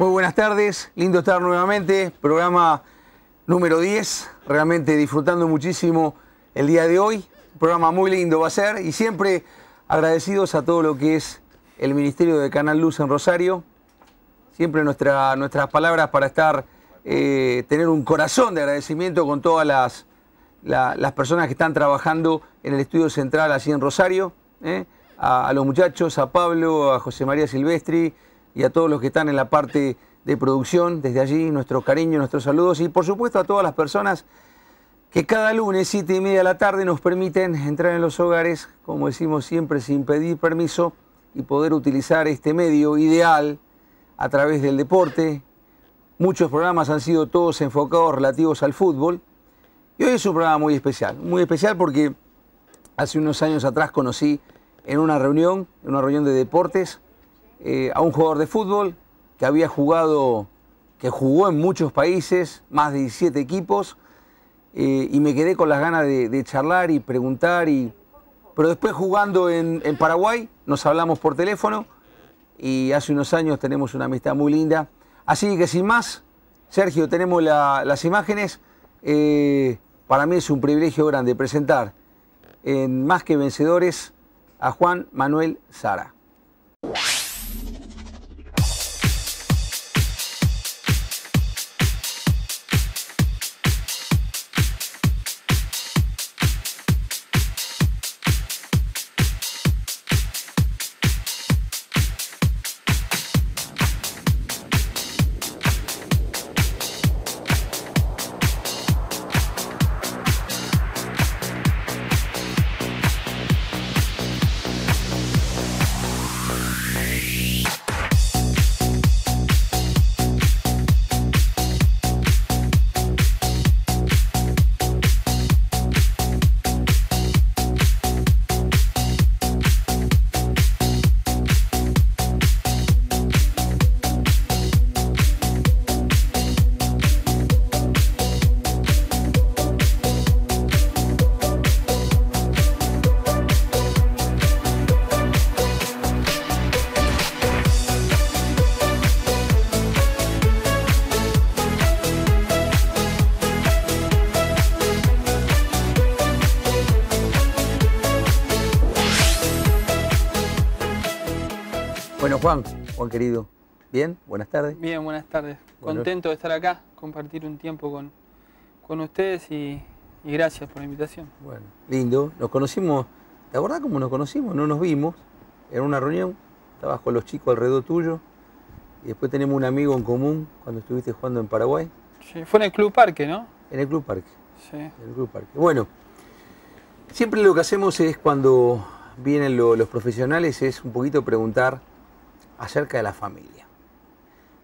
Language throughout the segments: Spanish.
Muy buenas tardes, lindo estar nuevamente, programa número 10, realmente disfrutando muchísimo el día de hoy, programa muy lindo va a ser y siempre agradecidos a todo lo que es el Ministerio de Canal Luz en Rosario, siempre nuestras palabras para estar, eh, tener un corazón de agradecimiento con todas las, las personas que están trabajando en el estudio central así en Rosario, eh, a los muchachos, a Pablo, a José María Silvestri, y a todos los que están en la parte de producción. Desde allí, nuestro cariño, nuestros saludos y por supuesto a todas las personas que cada lunes, siete y media de la tarde, nos permiten entrar en los hogares, como decimos siempre, sin pedir permiso y poder utilizar este medio ideal a través del deporte. Muchos programas han sido todos enfocados relativos al fútbol. Y hoy es un programa muy especial, muy especial porque hace unos años atrás conocí en una reunión, en una reunión de deportes, eh, a un jugador de fútbol que había jugado, que jugó en muchos países, más de 17 equipos, eh, y me quedé con las ganas de, charlar y preguntar. Y, pero después jugando en, Paraguay, nos hablamos por teléfono y hace unos años tenemos una amistad muy linda. Así que sin más, Sergio, tenemos las imágenes. Eh, para mí es un privilegio grande presentar en Más que Vencedores a Juan Manuel Sara. Juan querido, ¿bien? Buenas tardes. Bien, buenas tardes. Contento de estar acá, compartir un tiempo con, con ustedes y, gracias por la invitación. Bueno, lindo. Nos conocimos, ¿te acordás cómo nos conocimos? No nos vimos. En una reunión, estabas con los chicos alrededor tuyo. Y después tenemos un amigo en común cuando estuviste jugando en Paraguay. Sí, fue en el Club Parque, ¿no? En el Club Parque. Sí. En el Club Parque. Bueno, siempre lo que hacemos es cuando vienen los profesionales es un poquito preguntar acerca de la familia.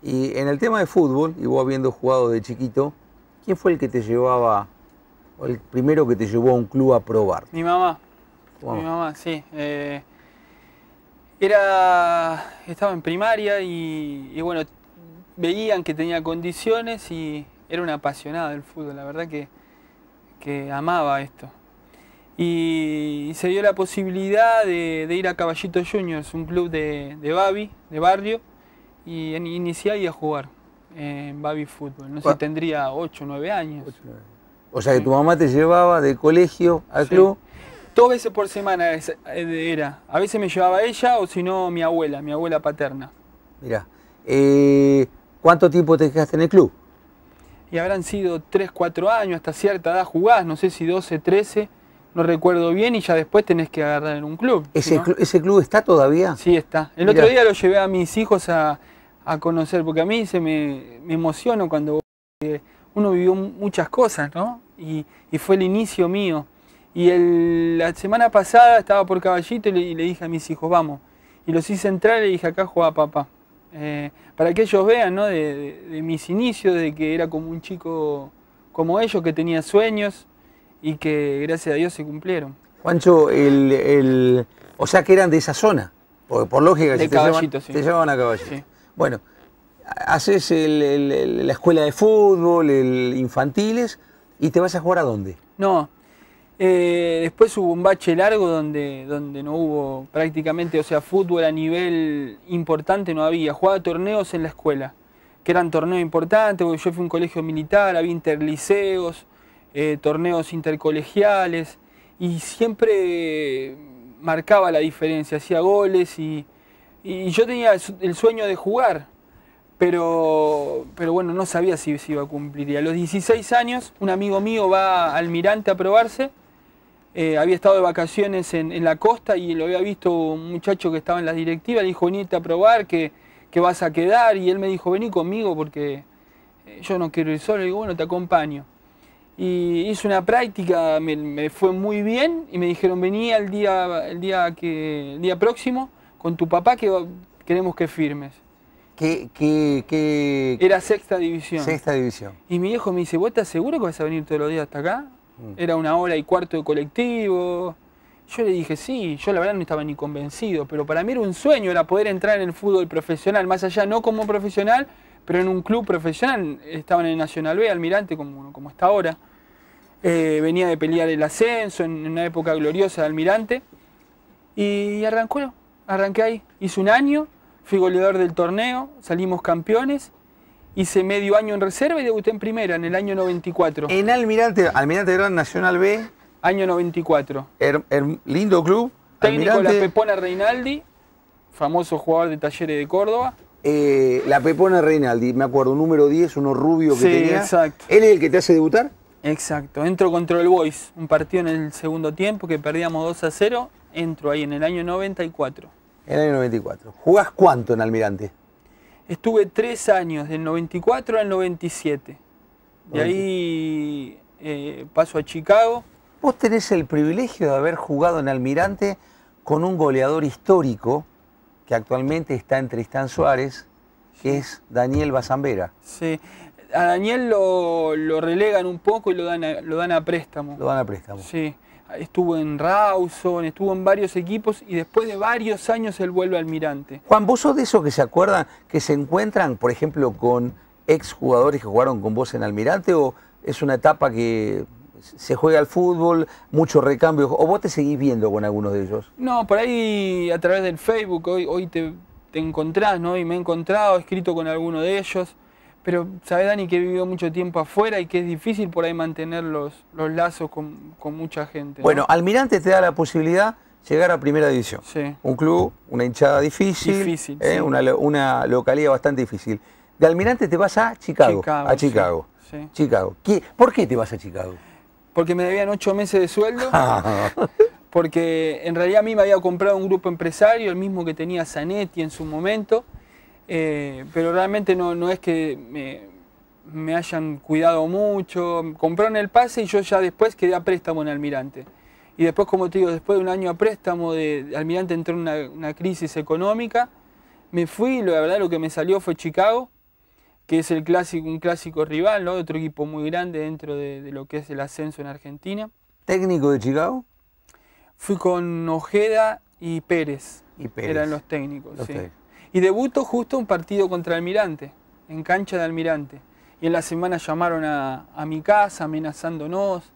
Y en el tema de fútbol, y vos habiendo jugado de chiquito, ¿quién fue el que te llevaba, o el primero que te llevó a un club a probar? Mi mamá. Mi mamá, sí. Eh, era, estaba en primaria y, y, bueno, veían que tenía condiciones y era una apasionada del fútbol, la verdad que, que amaba esto y se dio la posibilidad de, ir a Caballito Juniors, un club de, Babi, de barrio, y iniciar y a jugar en eh, Babi Fútbol. No sé, tendría 8 o 9 años. O sea que tu mamá te llevaba de colegio al club. Dos veces por semana era. A veces me llevaba ella o si no mi abuela, mi abuela paterna. Mira, eh, ¿cuánto tiempo te quedaste en el club? Y habrán sido 3, 4 años, hasta cierta edad jugás, no sé si 12, 13 no recuerdo bien, y ya después tenés que agarrar en un club. ¿Ese, club está todavía? Sí, está. El otro día lo llevé a mis hijos a, conocer, porque a mí se me, me emociono cuando eh, uno vivió muchas cosas, ¿no? Y, fue el inicio mío. Y la semana pasada estaba por caballito y le, dije a mis hijos, vamos. Y los hice entrar y le dije, acá juega papá. Eh, para que ellos vean, ¿no? de mis inicios, de que era como un chico como ellos, que tenía sueños, y que gracias a Dios se cumplieron. Juancho, el, o sea que eran de esa zona, por lógica de si te, sí. te a caballito. Bueno, haces la escuela de fútbol, el infantiles, y te vas a jugar a dónde? No, eh, después hubo un bache largo donde, donde no hubo prácticamente, o sea, fútbol a nivel importante no había. Jugaba torneos en la escuela, que eran torneos importantes, porque yo fui a un colegio militar, había interliceos, eh, torneos intercolegiales y siempre marcaba la diferencia, hacía goles y, yo tenía el sueño de jugar, pero, pero bueno, no sabía si se iba a cumplir. Y a los 16 años, un amigo mío va al Mirante a probarse. Eh, había estado de vacaciones en, la costa y lo había visto un muchacho que estaba en la directiva. Le dijo, venite a probar, que, vas a quedar. Y él me dijo, vení conmigo porque eh, yo no quiero ir solo. Y digo, bueno, te acompaño y hice una práctica, me, fue muy bien y me dijeron, vení el día, el día, que, día próximo con tu papá que queremos que firmes. ¿Qué, Era sexta división. Sexta división. Y mi hijo me dice, ¿vos estás seguro que vas a venir todos los días hasta acá? Mm. Era una hora y cuarto de colectivo. Yo le dije, sí, yo la verdad no estaba ni convencido, pero para mí era un sueño, era poder entrar en el fútbol profesional, más allá no como profesional, pero en un club profesional, estaba en el Nacional B, Almirante, como, como está ahora. Eh, venía de pelear el ascenso en, una época gloriosa de Almirante. Y arrancó, arranqué ahí. Hice un año, fui goleador del torneo, salimos campeones. Hice medio año en reserva y debuté en primera en el año 94. En Almirante, Almirante Gran Nacional B. Año 94. lindo club. Técnico de la Pepona Reinaldi, famoso jugador de Talleres de Córdoba. Eh, la Pepona Reinaldi, me acuerdo, número 10, uno rubio que sí, Exacto. ¿Él es el que te hace debutar? Exacto. Entro contra el Boys, un partido en el segundo tiempo que perdíamos 2 a 0. Entro ahí en el año 94. En el año 94. ¿Jugás cuánto en Almirante? Estuve tres años, del 94 al 97. De ahí eh, paso a Chicago. Vos tenés el privilegio de haber jugado en Almirante con un goleador histórico que actualmente está en Tristán Suárez, que es Daniel Bazambera. Sí, a Daniel lo, relegan un poco y lo dan, a, lo dan a préstamo. Lo dan a préstamo. Sí, estuvo en Rawson, estuvo en varios equipos y después de varios años él vuelve al Mirante. Juan, ¿vos sos de esos que se acuerdan, que se encuentran, por ejemplo, con exjugadores que jugaron con vos en Almirante o es una etapa que se juega al fútbol, muchos recambios, o vos te seguís viendo con algunos de ellos. No, por ahí a través del Facebook hoy, hoy te, encontrás, ¿no? Y me he encontrado, he escrito con alguno de ellos, pero sabes Dani que he vivido mucho tiempo afuera y que es difícil por ahí mantener los, lazos con, mucha gente. Bueno, Almirante te da la posibilidad llegar a primera división. Sí. Un club, una hinchada difícil, difícil ¿eh? una, localidad bastante difícil. De Almirante te vas a Chicago. a Chicago. Sí, Chicago. ¿Qué, ¿Por qué te vas a Chicago? porque me debían ocho meses de sueldo. Ah. porque en realidad a mí me había comprado un grupo empresario, el mismo que tenía Zanetti en su momento. Eh, pero realmente no, no es que me, me, hayan cuidado mucho. Compraron el pase y yo ya después quedé a préstamo en Almirante. Y después, como te digo, después de un año a préstamo de Almirante entró en una, una crisis económica. Me fui y la verdad lo que me salió fue Chicago que es el clásico, un clásico rival, ¿no? otro equipo muy grande dentro de, lo que es el ascenso en Argentina. ¿Técnico de Chicago? Fui con Ojeda y Pérez. Y Pérez. Eran los técnicos, Y debuto justo un partido contra Almirante, en cancha de Almirante. Y en la semana llamaron a, mi casa amenazándonos.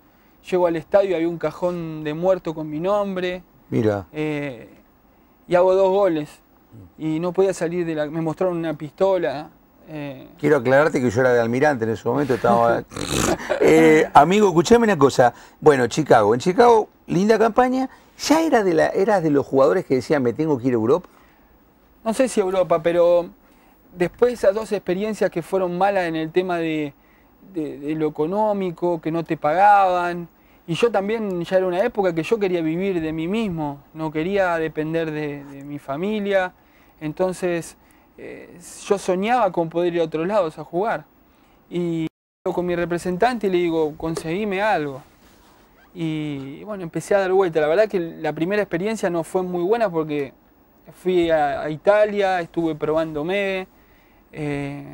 Llego al estadio, había un cajón de muerto con mi nombre. Mira. Eh, y hago dos goles. Y no podía salir de la... Me mostraron una pistola eh. Quiero aclararte que yo era de almirante en ese momento, estaba... Eh, amigo, escúchame una cosa. Bueno, Chicago. En Chicago, linda campaña. ¿Ya era de la, eras de los jugadores que decían, me tengo que ir a Europa? No sé si Europa, pero después de esas dos experiencias que fueron malas en el tema de, lo económico, que no te pagaban, y yo también ya era una época que yo quería vivir de mí mismo, no quería depender de mi familia. Entonces, eh, yo soñaba con poder ir a otros lados a jugar. Y con mi representante le digo, conseguime algo. Y bueno, empecé a dar vuelta. La verdad que la primera experiencia no fue muy buena porque fui a, Italia, estuve probándome. Eh,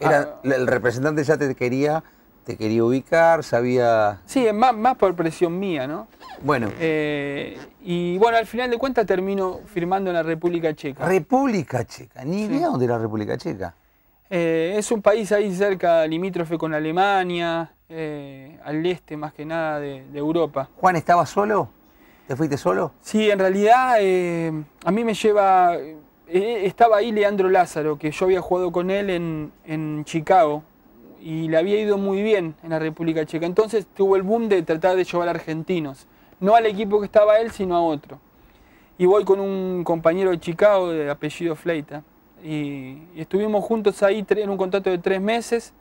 Era, el representante ya te quería te quería ubicar, sabía... Sí, más, más por presión mía, ¿no? Bueno. Eh, y bueno, al final de cuentas termino firmando en la República Checa. República Checa, ni idea dónde era la República Checa. Eh, es un país ahí cerca, limítrofe con Alemania, eh, al este más que nada de, Europa. Juan, estaba solo? ¿Te fuiste solo? Sí, en realidad a mí me lleva... estaba ahí Leandro Lázaro, que yo había jugado con él en, en Chicago y le había ido muy bien en la República Checa. Entonces tuvo el boom de tratar de llevar argentinos, no al equipo que estaba él, sino a otro. Y voy con un compañero de Chicago de apellido Fleita. Y, estuvimos juntos ahí en un contrato de tres meses.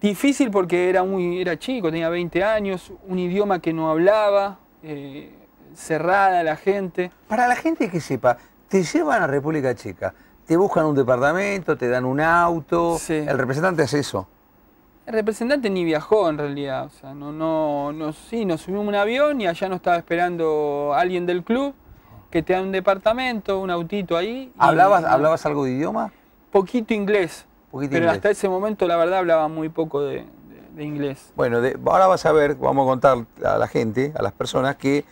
Difícil porque era, muy, era chico, tenía 20 años, un idioma que no hablaba, eh, cerrada la gente. Para la gente que sepa, te llevan a República Checa, te buscan un departamento, te dan un auto. El representante hace eso. El representante ni viajó en realidad, o sea, no, no, no, sí, nos subimos un avión y allá nos estaba esperando alguien del club que te da un departamento, un autito ahí. ¿Hablabas, ¿hablabas algo de idioma? Poquito inglés, pero hasta ese momento la verdad hablaba muy poco de, inglés. Bueno, ahora vas a ver, vamos a contar a la gente, a las personas, que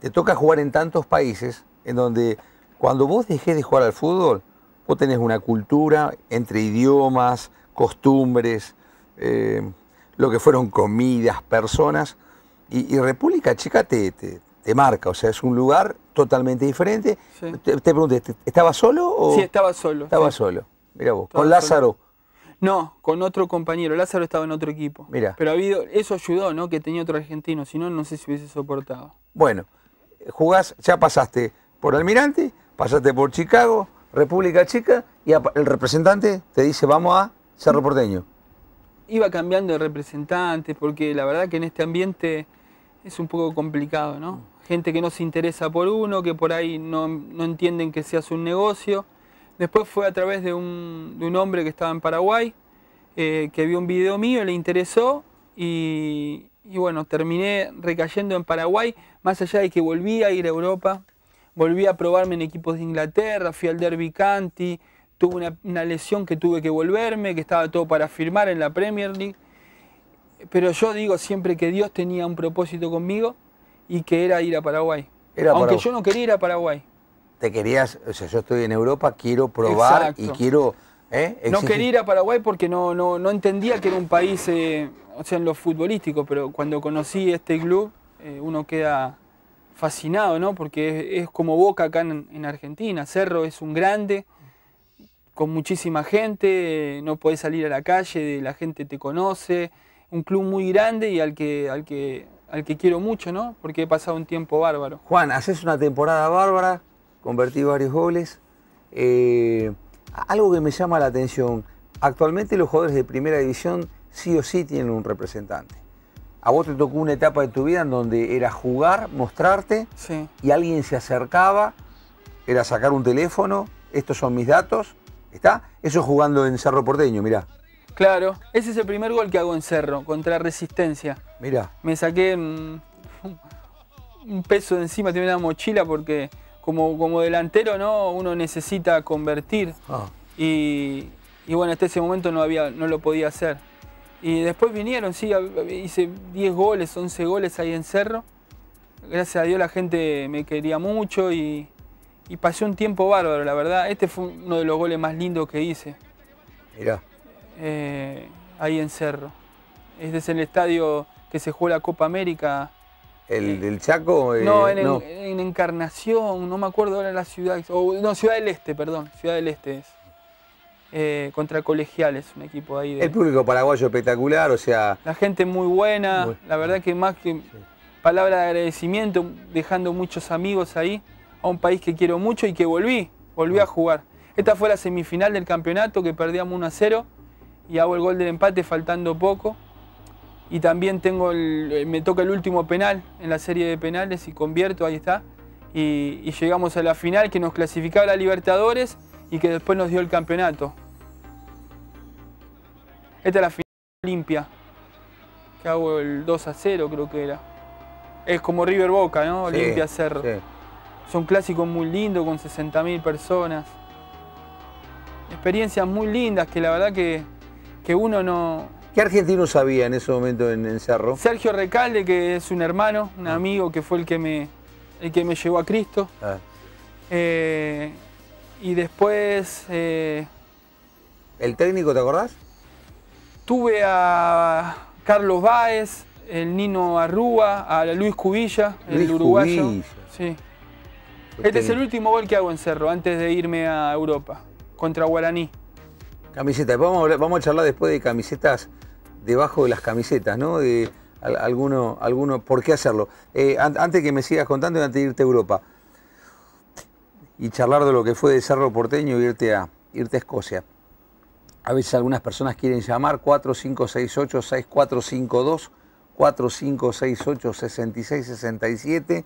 te toca jugar en tantos países en donde cuando vos dejés de jugar al fútbol, Vos tenés una cultura entre idiomas, costumbres, eh, lo que fueron comidas, personas. Y, República Checa te, marca, o sea, es un lugar totalmente diferente. Te, pregunté, ¿estabas solo? O... Sí, estaba solo. Estaba solo, mira vos. ¿Con Lázaro? No, con otro compañero. Lázaro estaba en otro equipo. Mira. Pero ha habido, eso ayudó, ¿no? Que tenía otro argentino, si no, no sé si hubiese soportado. Bueno, jugás, ya pasaste por Almirante, pasaste por Chicago, República Checa y el representante te dice vamos a Cerro Porteño. Iba cambiando de representante porque la verdad que en este ambiente es un poco complicado, ¿no? Gente que no se interesa por uno, que por ahí no, entienden que se hace un negocio. Después fue a través de un, hombre que estaba en Paraguay, eh, que vio un video mío, le interesó y, y bueno, terminé recayendo en Paraguay, más allá de que volví a ir a Europa, volví a probarme en equipos de Inglaterra, fui al Derby County, tuve una, lesión que tuve que volverme, que estaba todo para firmar en la Premier League. Pero yo digo siempre que Dios tenía un propósito conmigo y que era ir a Paraguay. Aunque yo no quería ir a Paraguay. Te querías, o sea, yo estoy en Europa, quiero probar y quiero... ¿eh? no quería ir a Paraguay porque no, no, no entendía que era un país, eh, o sea, en lo futbolístico, pero cuando conocí este club, eh, uno queda fascinado, ¿no? Porque es, como Boca acá en, Argentina. Cerro es un grande, con muchísima gente, no podés salir a la calle, la gente te conoce. Un club muy grande y al que, al que, al que quiero mucho, ¿no? Porque he pasado un tiempo bárbaro. Juan, haces una temporada bárbara, convertí varios goles. Eh, algo que me llama la atención, actualmente los jugadores de primera división sí o sí tienen un representante a vos te tocó una etapa de tu vida en donde era jugar, mostrarte, y alguien se acercaba, era sacar un teléfono, estos son mis datos, ¿está? Eso jugando en Cerro Porteño, mira. Claro, ese es el primer gol que hago en Cerro, contra Resistencia. Mira. Me saqué mm, un, peso de encima, tenía una mochila porque como, como delantero, ¿no? Uno necesita convertir. Ah. Y, y bueno, hasta ese momento no, había, no lo podía hacer. Y después vinieron, sí, hice 10 goles, 11 goles ahí en Cerro. Gracias a Dios la gente me quería mucho y, pasé un tiempo bárbaro, la verdad. Este fue uno de los goles más lindos que hice. Mirá. Eh, ahí en Cerro. Este es el estadio que se jugó la Copa América. ¿El eh, del Chaco? Eh, no, en, Encarnación, no me acuerdo ahora la ciudad. no, Ciudad del Este, perdón. Ciudad del Este es. Eh, contra Colegiales, un equipo ahí. De... El público paraguayo espectacular, o sea... La gente muy buena, la verdad que más que palabra de agradecimiento, dejando muchos amigos ahí, a un país que quiero mucho y que volví, volví a jugar. Esta fue la semifinal del campeonato que perdíamos 1 a 0 y hago el gol del empate faltando poco. Y también tengo el, eh, me toca el último penal en la serie de penales y convierto, ahí está. Y, llegamos a la final que nos clasificaba a la Libertadores y que después nos dio el campeonato. Esta es la final limpia, que hago el 2 a 0 creo que era. Es como River Boca, ¿no? limpia Cerro. Son clásicos muy lindo, con 60.000 personas. Experiencias muy lindas que la verdad que, que uno no... ¿Qué argentino sabía en ese momento en, Cerro? Sergio Recalde, que es un hermano, un ah. amigo que fue el que me, el que me llevó a Cristo. Ah. Eh, y después... Eh, ¿El técnico, te acordás? Tuve a Carlos Báez, el Nino Arrúa, a Luis Cubilla, el uruguayo. Cubilla. Sí. Este es el último gol que hago en Cerro, antes de irme a Europa, contra Guaraní. Camisetas, vamos, vamos a charlar después de camisetas, debajo de las camisetas, ¿no? De, alguno, ¿por qué hacerlo? Eh, antes que me sigas contando y antes de irte a Europa, y charlar de lo que fue de Cerro Porteño e irte a, irte Escocia. A veces algunas personas quieren llamar 4568-6452, 4568-6667.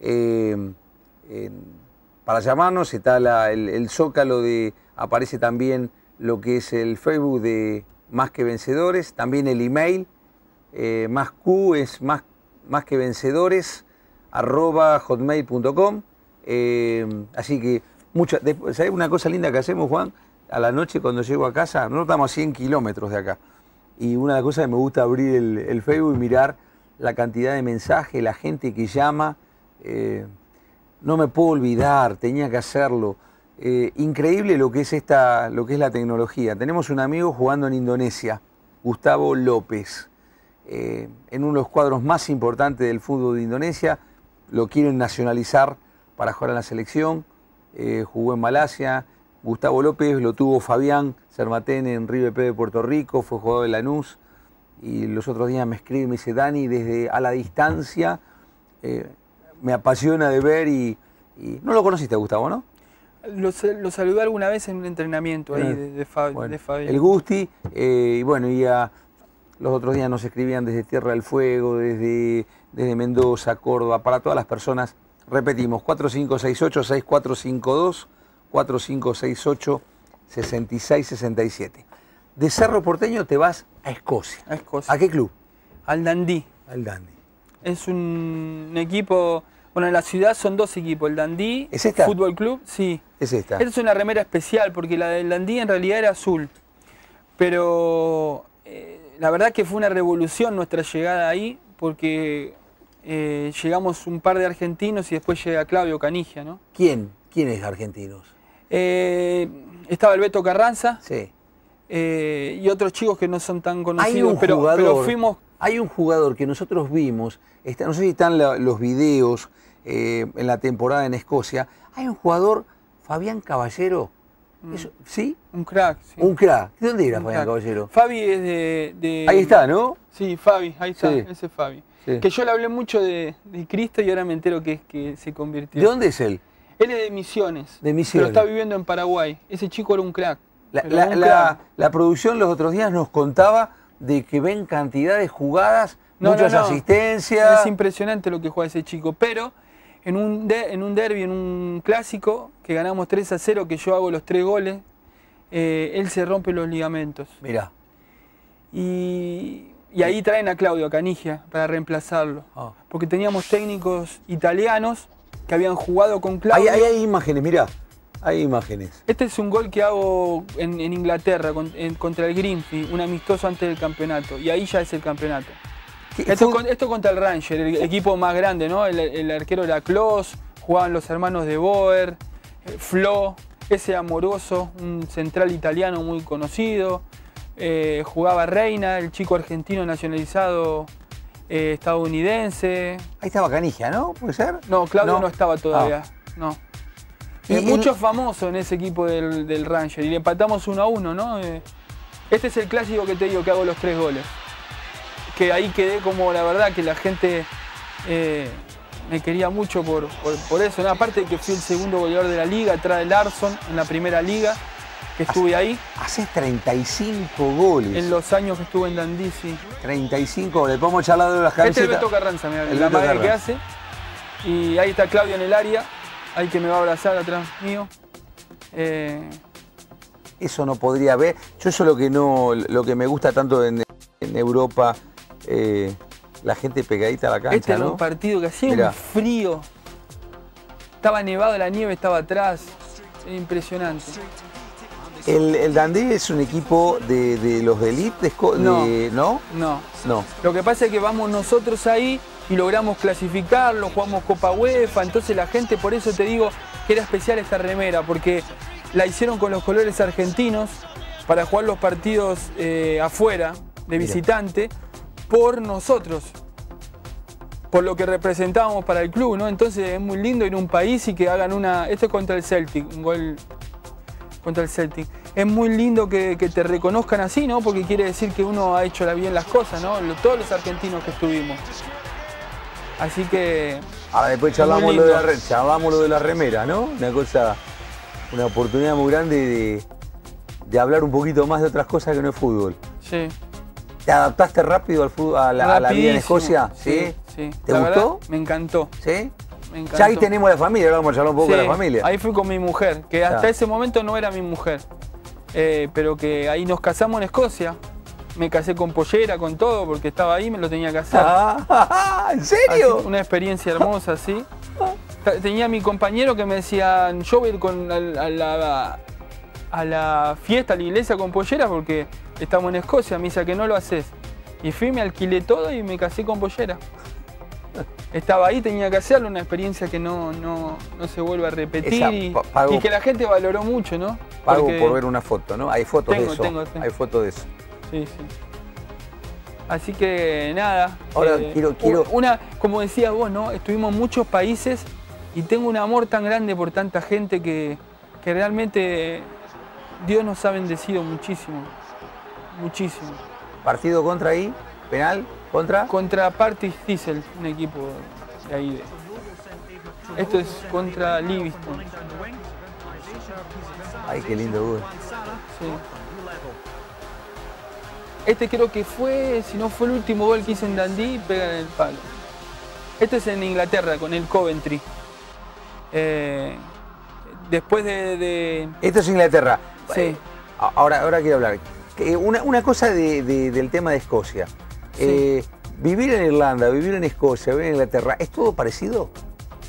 Eh, para llamarnos está el, zócalo de, aparece también lo que es el Facebook de Más que Vencedores, también el email, eh, más Q es más, más que vencedores, arroba hotmail.com. Eh, así que, mucha, después, una cosa linda que hacemos, Juan? A la noche cuando llego a casa, nosotros estamos a 100 kilómetros de acá. Y una de las cosas que me gusta abrir el, Facebook y mirar la cantidad de mensajes, la gente que llama. Eh, no me puedo olvidar, tenía que hacerlo. Eh, increíble lo que es esta, lo que es la tecnología. Tenemos un amigo jugando en Indonesia, Gustavo López, en uno de los cuadros más importantes del fútbol de Indonesia. Lo quieren nacionalizar para jugar en la selección, eh, jugó en Malasia, Gustavo López lo tuvo Fabián Cermatén en River P de Puerto Rico, fue jugador de Lanús, y los otros días me escribe y me dice, Dani, desde a la distancia eh, me apasiona de ver y, No lo conociste, Gustavo, ¿no? Lo, saludó saludé alguna vez en un entrenamiento ahí de, Fabián. El Gusti, eh, y bueno, los otros días nos escribían desde Tierra del Fuego, desde, desde Mendoza, Córdoba, para todas las personas Repetimos, 4568-6452, 4568-6667. De Cerro Porteño te vas a Escocia. A Escocia. ¿A qué club? Al Dandí. Al Dundee. Es un equipo... Bueno, en la ciudad son dos equipos, el Dandí ¿Es esta? Fútbol Club, sí. Es esta. Esta es una remera especial porque la del Dandí en realidad era azul. Pero eh, la verdad que fue una revolución nuestra llegada ahí porque eh, llegamos un par de argentinos y después llega Claudio Canigia, ¿no? ¿Quién? ¿Quiénes argentinos? Eh, estaba el Beto Carranza. Eh, y otros chicos que no son tan conocidos, pero, fuimos... Hay un jugador que nosotros vimos, no sé si están los videos en la temporada en Escocia, hay un jugador, Fabián Caballero, Mm. ¿Sí? Un crack. Sí. Un crack. ¿De dónde era Fabián Caballero? Fabi es de, Ahí está, ¿no? Sí, Fabi, ahí está, ese es Fabi. Que yo le hablé mucho de, Cristo y ahora me entero que es que se convirtió. ¿De dónde es él? Él es de Misiones. De Misiones. Pero está viviendo en Paraguay. Ese chico era un crack. La, producción los otros días nos contaba de que ven cantidades jugadas, muchas asistencias. Es impresionante lo que juega ese chico, pero en un, en un derby, en un clásico, que ganamos 3 a 0, que yo hago los tres goles, eh, él se rompe los ligamentos. Mirá. Y, ahí traen a Claudio Canigia para reemplazarlo. Ah. Porque teníamos técnicos italianos que habían jugado con Claudio. Ahí, hay imágenes, mira Hay imágenes. Este es un gol que hago en, Inglaterra contra el Greenfield, un amistoso antes del campeonato. Y ahí ya es el campeonato. Esto, contra el Ranger, el equipo más grande, ¿no? El, arquero era Claus, jugaban los hermanos de Boer, eh, Flo, ese amoroso, un central italiano muy conocido. Eh, jugaba Reina, el chico argentino nacionalizado eh, estadounidense. Ahí estaba Canija, ¿no? ¿Puede ser? No, Claudio no, estaba ah. todavía. No. Y, mucho famoso en ese equipo del, del Ranger. Y le empatamos uno a uno, ¿no? este es el clásico que te digo que hago los tres goles que ahí quedé como la verdad que la gente eh, me quería mucho por, por, eso. Aparte de que fui el segundo goleador de la liga, atrás de Larson en la primera liga, que estuve ahí. hace 35 goles. En los años que estuve en Dandisi. 35 le Podemos charlar de las camisetas. Este es Beto Carranza, el la madre que hace. Y ahí está Claudio en el área, ahí que me va a abrazar atrás mío. Eh, eso no podría ver. Yo eso lo que no, lo que me gusta tanto en Europa eh, la gente pegadita a la cancha. Este ¿no? un partido que hacía un frío. Estaba nevado, la nieve estaba atrás. impresionante. El, el, Dandé es un equipo de, los de elite, no, ¿no? ¿no? Lo que pasa es que vamos nosotros ahí y logramos clasificarlo, jugamos Copa UEFA, entonces la gente, por eso te digo que era especial esta remera, porque la hicieron con los colores argentinos para jugar los partidos eh, afuera, de visitante por nosotros, por lo que representamos para el club, ¿no? Entonces es muy lindo ir a un país y que hagan una... Esto es contra el Celtic, un gol contra el Celtic. Es muy lindo que, te reconozcan así, ¿no? Porque quiere decir que uno ha hecho bien las cosas, ¿no? Todos los argentinos que estuvimos. Así que... Ahora después charlamos lo, de la, remera, ¿no? Una cosa, una oportunidad muy grande de, de hablar un poquito más de otras cosas que no es fútbol. Sí. ¿Te adaptaste rápido al fútbol, a, la, vida en Escocia? Sí. ¿Te gustó? me encantó. ¿Sí? Ya ahí tenemos la familia, vamos a hablar un poco de la familia. Ahí fui con mi mujer, que hasta ese momento no era mi mujer. Eh, pero que ahí nos casamos en Escocia. Me casé con pollera, con todo, porque estaba ahí me lo tenía que hacer. ¿En serio? una experiencia hermosa, sí. Tenía mi compañero que me decía, yo voy a ir con, a, la, a la fiesta, a la iglesia con pollera, porque estamos en Escocia, me dice, que no lo haces? Y fui, me alquilé todo y me casé con pollera. Estaba ahí, tenía que hacerlo, una experiencia que no, no, no se vuelve a repetir y, que la gente valoró mucho, ¿no? Pago por ver una foto, ¿no? Hay fotos de eso. Hay fotos de eso. Sí, sí. Así que nada. Ahora eh, quiero, quiero. Una, como decías vos, ¿no? Estuvimos en muchos países y tengo un amor tan grande por tanta gente que, que realmente Dios nos ha bendecido muchísimo muchísimo. ¿Partido contra ahí? ¿Penal? ¿Contra? Contra Partiz Diesel, un equipo de ahí. Esto es contra Livingston. Ay, qué lindo gol. Este creo que fue, si no fue el último gol que hice en Dundee, pega en el palo. Este es en Inglaterra, con el Coventry. Eh, después de, Esto es Inglaterra. Sí. Ahora, ahora quiero hablar una, cosa del tema de Escocia. Eh, vivir en Irlanda, vivir en Escocia, vivir en Inglaterra, ¿es todo parecido?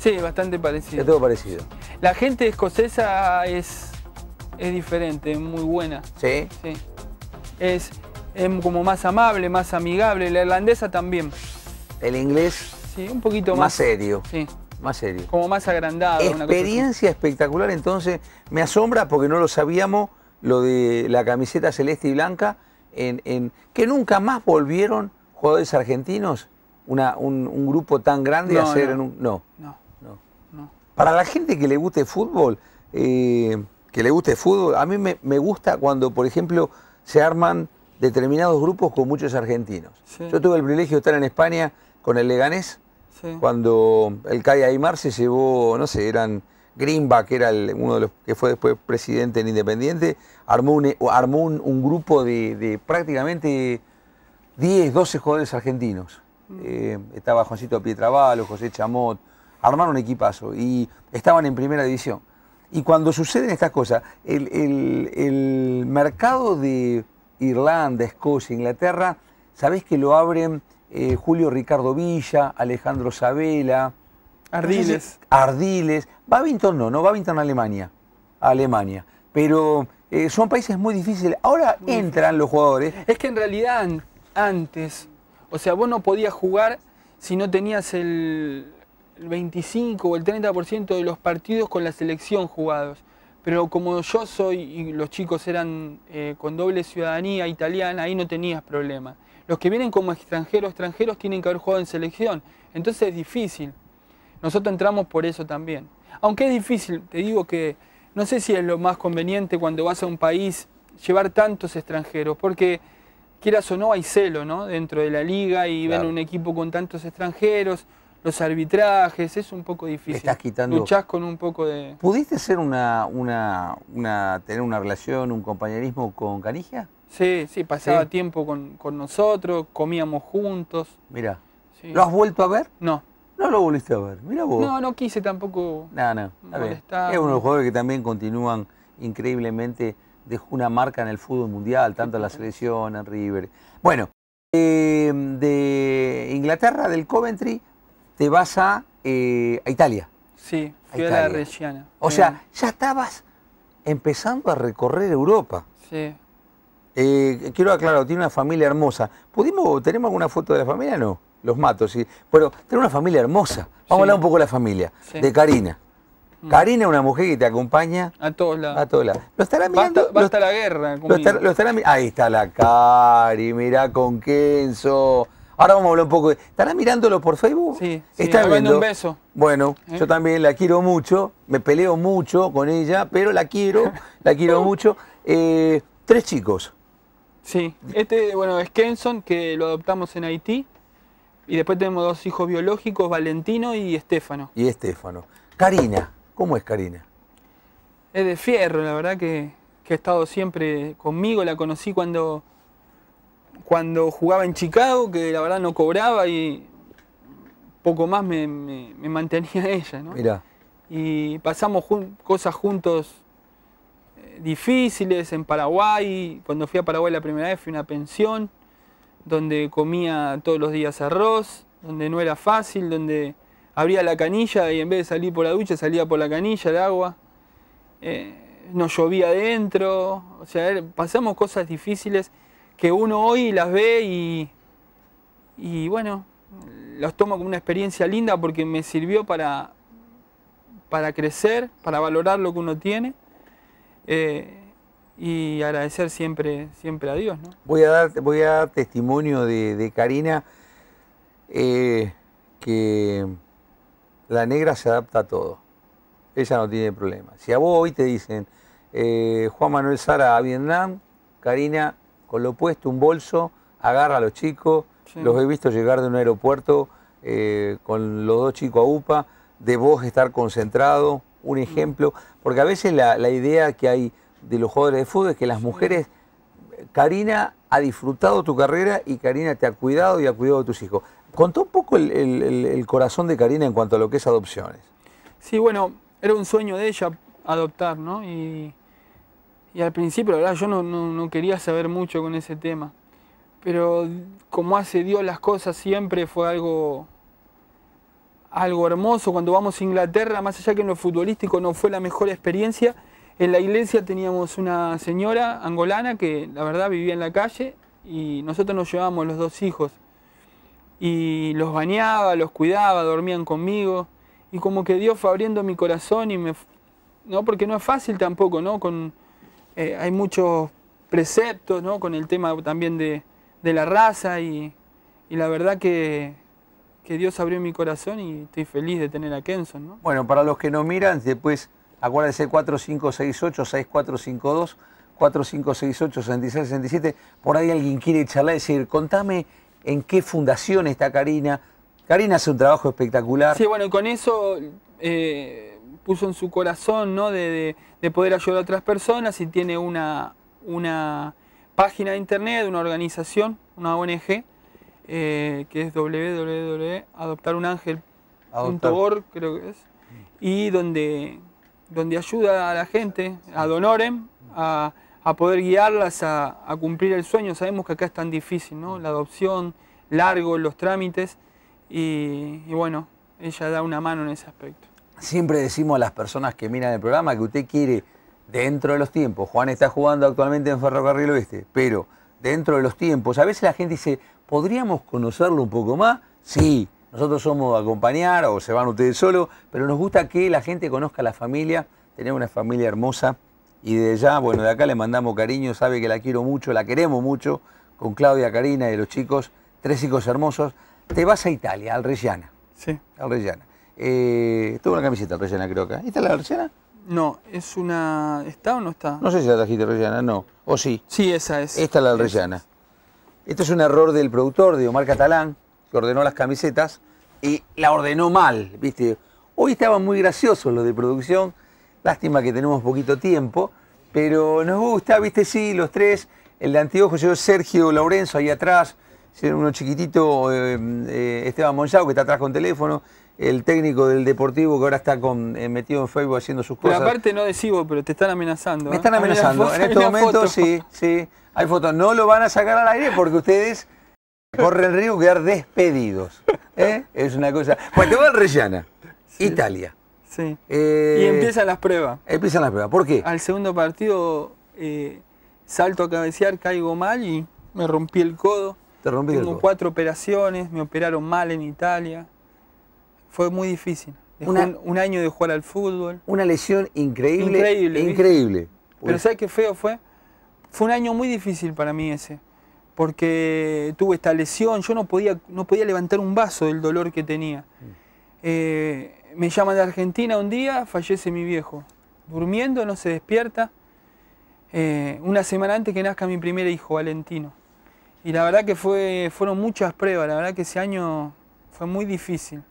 Sí, bastante parecido. Es todo parecido. La gente escocesa es, es diferente, muy buena. ¿Sí? Sí. Es, como más amable, más amigable. La irlandesa también. ¿El inglés? Sí, un poquito más. Más serio. Sí más serio. Como más agrandado. Experiencia espectacular, entonces me asombra porque no lo sabíamos lo de la camiseta celeste y blanca, en, que nunca más volvieron jugadores argentinos, un, grupo tan grande a hacer... No, un, no, Para la gente que le guste fútbol, eh, que le guste fútbol, a mí me, gusta cuando, por ejemplo, se arman determinados grupos con muchos argentinos. Yo tuve el privilegio de estar en España con el Leganés, cuando el Calle Aymar se llevó, no sé, eran Greenback, que era uno de los que fue después presidente en Independiente, armó un, e, grupo de, prácticamente 10, 12 jugadores argentinos. Mm. Eh, estaba Juancito pietravalo José Chamot, armaron un equipazo y estaban en primera división. Y cuando suceden estas cosas, el, mercado de Irlanda, Escocia, Inglaterra, sabés que lo abren eh, Julio Ricardo Villa, Alejandro Sabela, Ardiles. va Ardiles. Babington no, no, a Alemania. Alemania. Pero eh, son países muy difíciles. Ahora entran los jugadores. Es que en realidad antes, o sea, vos no podías jugar si no tenías el 25 o el 30% de los partidos con la selección jugados. Pero como yo soy y los chicos eran eh, con doble ciudadanía italiana, ahí no tenías problema. Los que vienen como extranjeros, extranjeros tienen que haber jugado en selección. Entonces es difícil. Nosotros entramos por eso también. Aunque es difícil, te digo que no sé si es lo más conveniente cuando vas a un país llevar tantos extranjeros, porque quieras o no hay celo ¿no? dentro de la liga y ven un equipo con tantos extranjeros, los arbitrajes, es un poco difícil. estás quitando. Luchás con un poco de. ¿Pudiste ser una, una, tener una relación, un compañerismo con Canigia? Sí, sí, pasaba tiempo con, nosotros, comíamos juntos. Mira. ¿Lo has vuelto a ver? No. No lo volviste a ver, mira vos. No, no quise tampoco. No, no. Es uno de los jugadores que también continúan increíblemente, dejó una marca en el fútbol mundial, tanto en la selección, en River. Bueno, eh, de Inglaterra, del Coventry, te vas a, eh, Italia. Sí, fui a, la O sea, ya estabas empezando a recorrer Europa. Sí. Eh, quiero aclarar, tiene una familia hermosa. ¿Pudimos, tenemos alguna foto de la familia o no? los matos. Sí, pero tiene una familia hermosa. Vamos a hablar un poco de la familia. De Karina. Mm. Karina es una mujer que te acompaña a todos lados. A todos Lo estará mirando. va la guerra. ahí está la Cari, mirá con Kenzo. Ahora vamos a hablar un poco. ¿Estará mirándolo por Facebook? Sí. está viendo un beso. Bueno, eh. yo también la quiero mucho. Me peleo mucho con ella, pero la quiero, la quiero mucho. Eh, tres chicos. Sí. Este, bueno, es Kenson, que lo adoptamos en Haití. Y después tenemos dos hijos biológicos, Valentino y Estefano. Y Estéfano. Karina, ¿cómo es Karina? Es de fierro, la verdad que, que ha estado siempre conmigo. La conocí cuando, cuando jugaba en Chicago, que la verdad no cobraba y poco más me, mantenía ella, ¿no? Mirá. Y pasamos cosas juntos eh, difíciles en Paraguay. Cuando fui a Paraguay la primera vez fui a una pensión donde comía todos los días arroz, donde no era fácil, donde abría la canilla y en vez de salir por la ducha salía por la canilla el agua. Eh, no nos llovía adentro, o sea, pasamos cosas difíciles que uno hoy las ve y, bueno, los tomo como una experiencia linda porque me sirvió para, para crecer, para valorar lo que uno tiene. Eh, y agradecer siempre, siempre a Dios. ¿no? Voy, a dar, voy a dar testimonio de, Karina, eh, que la negra se adapta a todo. Ella no tiene problema. Si a vos hoy te dicen eh, Juan Manuel Sara a Vietnam, Karina, con lo puesto, un bolso, agarra a los chicos. Los he visto llegar de un aeropuerto eh, con los dos chicos a UPA, de vos estar concentrado, un ejemplo. Mm. Porque a veces la, la idea que hay de los jugadores de fútbol es que las mujeres, Karina ha disfrutado tu carrera y Karina te ha cuidado y ha cuidado de tus hijos. Contó un poco el, corazón de Karina en cuanto a lo que es adopciones. Sí, bueno, era un sueño de ella adoptar, ¿no? Y, al principio, la verdad, yo no, quería saber mucho con ese tema. Pero como hace Dios las cosas siempre fue algo, algo hermoso. Cuando vamos a Inglaterra, más allá que en lo futbolístico no fue la mejor experiencia, en la iglesia teníamos una señora angolana que la verdad vivía en la calle y nosotros nos llevábamos los dos hijos. Y los bañaba, los cuidaba, dormían conmigo. Y como que Dios fue abriendo mi corazón y me... ¿no? Porque no es fácil tampoco, ¿no? Con, eh, hay muchos preceptos, ¿no? Con el tema también de, de la raza y, la verdad que, Dios abrió mi corazón y estoy feliz de tener a Kenson. ¿no? Bueno, para los que no miran, después Acuérdense 4568 6452 4568 6667. Por ahí alguien quiere charlar y decir, contame en qué fundación está Karina. Karina hace un trabajo espectacular. Sí, bueno, y con eso eh, puso en su corazón ¿no? De, poder ayudar a otras personas y tiene una, una página de internet una organización, una ONG, eh, que es www.adoptarunangel.org, creo que es, y donde donde ayuda a la gente, a Donorem, a, poder guiarlas a, cumplir el sueño. Sabemos que acá es tan difícil, ¿no? La adopción, largo, los trámites, y, y bueno, ella da una mano en ese aspecto. Siempre decimos a las personas que miran el programa que usted quiere, dentro de los tiempos, Juan está jugando actualmente en Ferrocarril Oeste, pero dentro de los tiempos, a veces la gente dice, ¿podríamos conocerlo un poco más? Sí, nosotros somos acompañar o se van ustedes solos, pero nos gusta que la gente conozca la familia. Tenemos una familia hermosa y de ya, bueno, de acá le mandamos cariño, sabe que la quiero mucho, la queremos mucho, con Claudia, Karina y los chicos, tres hijos hermosos. Te vas a Italia, al Reggiana. Sí. Al Reggiana. Eh, tuvo una camiseta al Reggiana, creo acá. ¿Esta es la Reggiana? No, es una. ¿Está o no está? No sé si la trajiste Reggiana, no. ¿O sí? Sí, esa es. Esta es la Reggiana. Esto es un error del productor de Omar Catalán que ordenó las camisetas y la ordenó mal, ¿viste? Hoy estaban muy graciosos los de producción, lástima que tenemos poquito tiempo, pero nos gusta, ¿viste? Sí, los tres, el de Antiojo, yo Sergio Lorenzo, ahí atrás, uno chiquitito, eh, eh, Esteban Monchao que está atrás con teléfono, el técnico del Deportivo que ahora está con, eh, metido en Facebook haciendo sus cosas. Pero aparte no decimos, pero te están amenazando. Me están amenazando, en este momento sí, sí, hay fotos. No lo van a sacar al aire porque ustedes Corre el río quedar despedidos. ¿eh? Es una cosa. Bueno, te Italia. Sí. Eh, y empiezan las pruebas. Empiezan las pruebas. ¿Por qué? Al segundo partido eh, salto a cabecear, caigo mal y me rompí el codo. Te rompí Tengo cuatro operaciones, me operaron mal en Italia. Fue muy difícil. Un, año de jugar al fútbol. Una lesión Increíble. Increíble. Pero ¿sabes qué feo fue? Fue un año muy difícil para mí ese porque tuve esta lesión, yo no podía, levantar un vaso del dolor que tenía. Eh, me llama de Argentina un día, fallece mi viejo, durmiendo, no se despierta, eh, una semana antes que nazca mi primer hijo, Valentino. Y la verdad que fue, fueron muchas pruebas, la verdad que ese año fue muy difícil,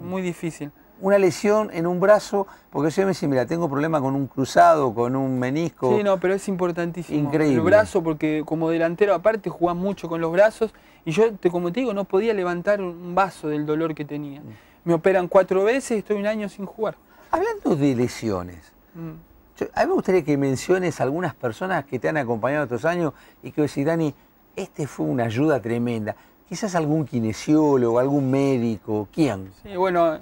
muy difícil una lesión en un brazo, porque yo me decía, mira, tengo problema con un cruzado, con un menisco. Sí, no, pero es importantísimo. Increíble. El brazo, porque como delantero aparte jugás mucho con los brazos, y yo, te, como te digo, no podía levantar un vaso del dolor que tenía. Mm. Me operan cuatro veces y estoy un año sin jugar. Hablando de lesiones, mm. a mí me gustaría que menciones algunas personas que te han acompañado estos años y que decís, Dani, este fue una ayuda tremenda. Quizás algún kinesiólogo, algún médico, ¿quién? Sí, bueno,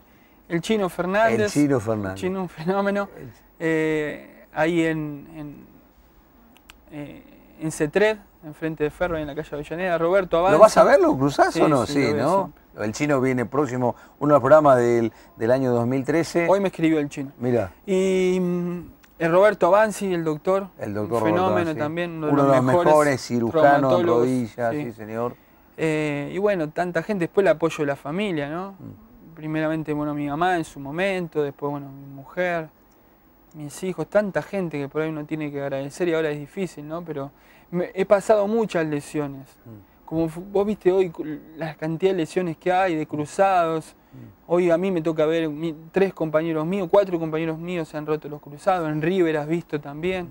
el Chino Fernández. El Chino Fernández. El chino, un fenómeno. Eh, ahí en, en, eh, en CETRED, enfrente de Ferro, en la calle Avellaneda. Roberto Avanz. ¿Lo vas a ver, lo cruzás o no? Sí, ¿no? El Chino viene próximo, uno de los programas del, del año 2013. Hoy me escribió el Chino. Mira. Y mm, el Roberto Avanzi, el doctor. El doctor un Fenómeno también. Uno de los, mejores, cirujanos de rodillas, sí, señor. Eh, y bueno, tanta gente, después el apoyo de la familia, ¿no? Mm primeramente, bueno, mi mamá en su momento, después, bueno, mi mujer, mis hijos, tanta gente que por ahí uno tiene que agradecer y ahora es difícil, ¿no? Pero he pasado muchas lesiones. Mm. Como vos viste hoy la cantidad de lesiones que hay, de mm. cruzados. Mm. Hoy a mí me toca ver tres compañeros míos, cuatro compañeros míos se han roto los cruzados, en River has visto también.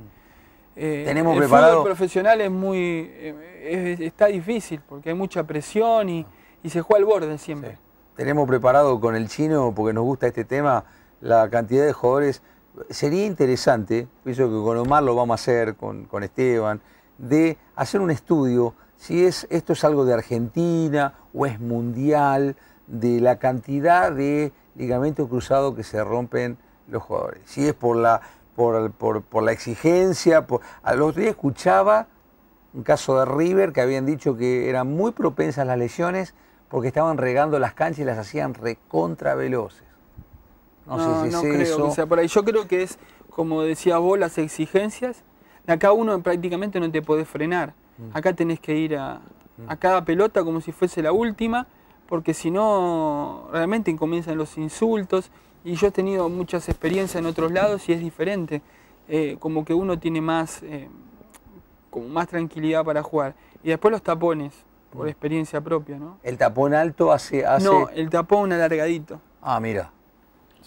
Eh, el profesional muy, eh, está difícil porque hay mucha presión y, ah. se juega al borde siempre. Tenemos preparado con el chino, porque nos gusta este tema, la cantidad de jugadores. Sería interesante, pienso que con Omar lo vamos a hacer, con, Esteban, de hacer un estudio si es, esto es algo de Argentina o es mundial, de la cantidad de ligamentos cruzados que se rompen los jugadores. Si es por la, por, la exigencia. Los Al días escuchaba un caso de River que habían dicho que eran muy propensas las lesiones porque estaban regando las canchas y las hacían recontraveloces. No, no, sé si no creo Que sea por ahí. Yo creo que es, como decías vos, las exigencias. Acá uno prácticamente no te podés frenar. Mm. Acá tenés que ir mm. a, cada pelota como si fuese la última, porque si no, realmente comienzan los insultos. Y yo he tenido muchas experiencias en otros lados y es diferente. Eh, como que uno tiene más, eh, como más tranquilidad para jugar. Y después los tapones por mm. experiencia propia, ¿no? ¿El tapón alto hace...? hace... No, el tapón alargadito. Ah, mira.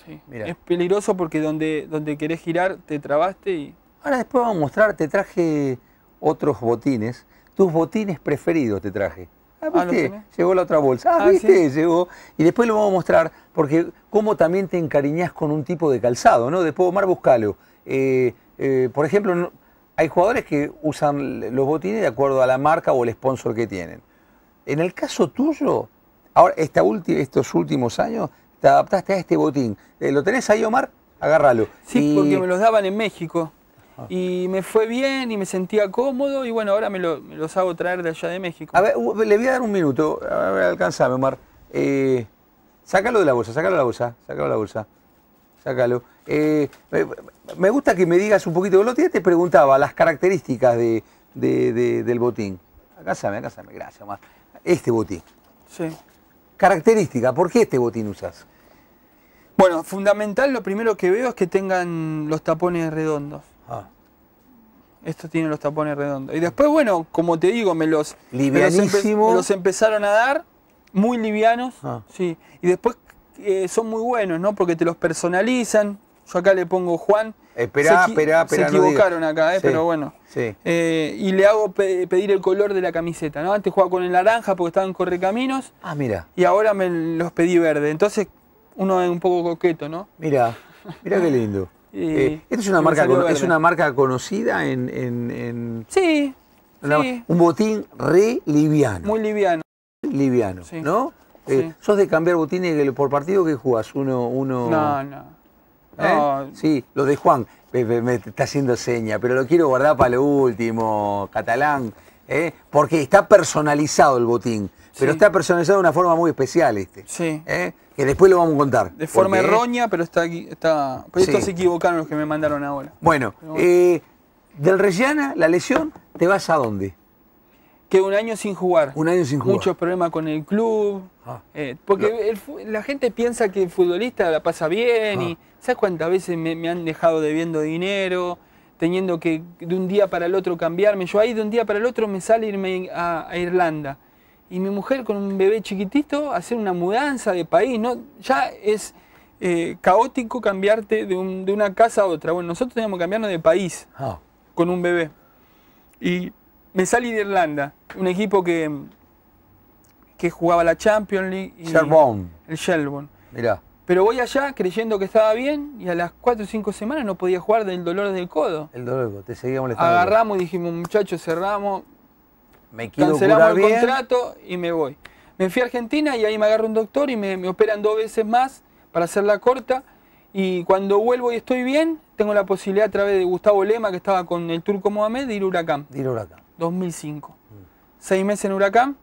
Sí. Mira. Es peligroso porque donde, donde querés girar te trabaste y... Ahora después vamos a mostrar, te traje otros botines. Tus botines preferidos te traje. Ah, ah ¿viste? Llegó la otra bolsa. Ah, ah ¿viste? Llegó. Y después lo vamos a mostrar porque cómo también te encariñas con un tipo de calzado, ¿no? Después Omar Buscalo. Eh, eh, por ejemplo, hay jugadores que usan los botines de acuerdo a la marca o el sponsor que tienen. En el caso tuyo, ahora estos últimos años, te adaptaste a este botín. Eh, ¿Lo tenés ahí, Omar? Agárralo. Sí, porque me los daban en México. Ah. Y me fue bien y me sentía cómodo y bueno, ahora me, lo, los hago traer de allá de México. A ver, le voy a dar un minuto. A ver, alcanzame, Omar. Eh, sácalo de la bolsa, sácalo de la bolsa, sácalo de la bolsa. Sácalo. Eh, me, gusta que me digas un poquito. El otro día te preguntaba las características de, del botín. Acásame, acásame. Gracias, Omar este botín. Sí. Característica, ¿por qué este botín usas? Bueno, fundamental lo primero que veo es que tengan los tapones redondos. Ah. Estos tienen los tapones redondos. Y después, bueno, como te digo, me los, Me los, empezaron a dar, muy livianos. Ah. Sí. Y después eh, son muy buenos, ¿no? Porque te los personalizan, yo acá le pongo Juan. Esperá, esperá, esperá. Se equivocaron acá, eh, pero bueno. Eh, y le hago pedir el color de la camiseta. ¿no? Antes jugaba con el naranja porque estaba en Correcaminos. Ah, mira. Y ahora me los pedí verde. Entonces uno es un poco coqueto, ¿no? Mira, mira qué lindo. Eh, es una, marca, es una marca conocida en...? sí, Un botín re liviano. Muy liviano. Liviano, ¿no? ¿Sos de cambiar botines por partido que jugás? Uno, uno... No, no. ¿Eh? Oh. Sí, lo de Juan me está haciendo seña, pero lo quiero guardar para lo último, catalán. ¿eh? Porque está personalizado el botín, pero está personalizado de una forma muy especial este. ¿eh? Que después lo vamos a contar. De forma errónea, pero está aquí. Está, estos se equivocaron los que me mandaron ahora. Bueno, del Rellana, la lesión, ¿te vas a dónde? Que un año sin jugar. Un año sin jugar. Muchos problemas con el club. Eh, ah. porque la gente piensa que el futbolista la pasa bien y ah. ¿sabes cuántas veces me, han dejado debiendo dinero, teniendo que de un día para el otro cambiarme? Yo ahí de un día para el otro me sale irme a, Irlanda y mi mujer con un bebé chiquitito hacer una mudanza de país, ¿no? Ya es eh, caótico cambiarte de, una casa a otra. Bueno, nosotros teníamos que cambiarnos de país ah. con un bebé. Y me salí de Irlanda, un equipo que que jugaba la Champions League. Y El Shelbourne. Mirá. Pero voy allá creyendo que estaba bien y a las 4 o 5 semanas no podía jugar del dolor del codo. El dolor, te seguía molestando. Agarramos y dijimos, muchachos, cerramos, me cancelamos el contrato y me voy. Me fui a Argentina y ahí me agarro un doctor y me, operan dos veces más para hacer la corta. Y cuando vuelvo y estoy bien, tengo la posibilidad a través de Gustavo Lema, que estaba con el turco Mohamed, de ir a Huracán. ir Huracán. 2005. Seis meses en Huracán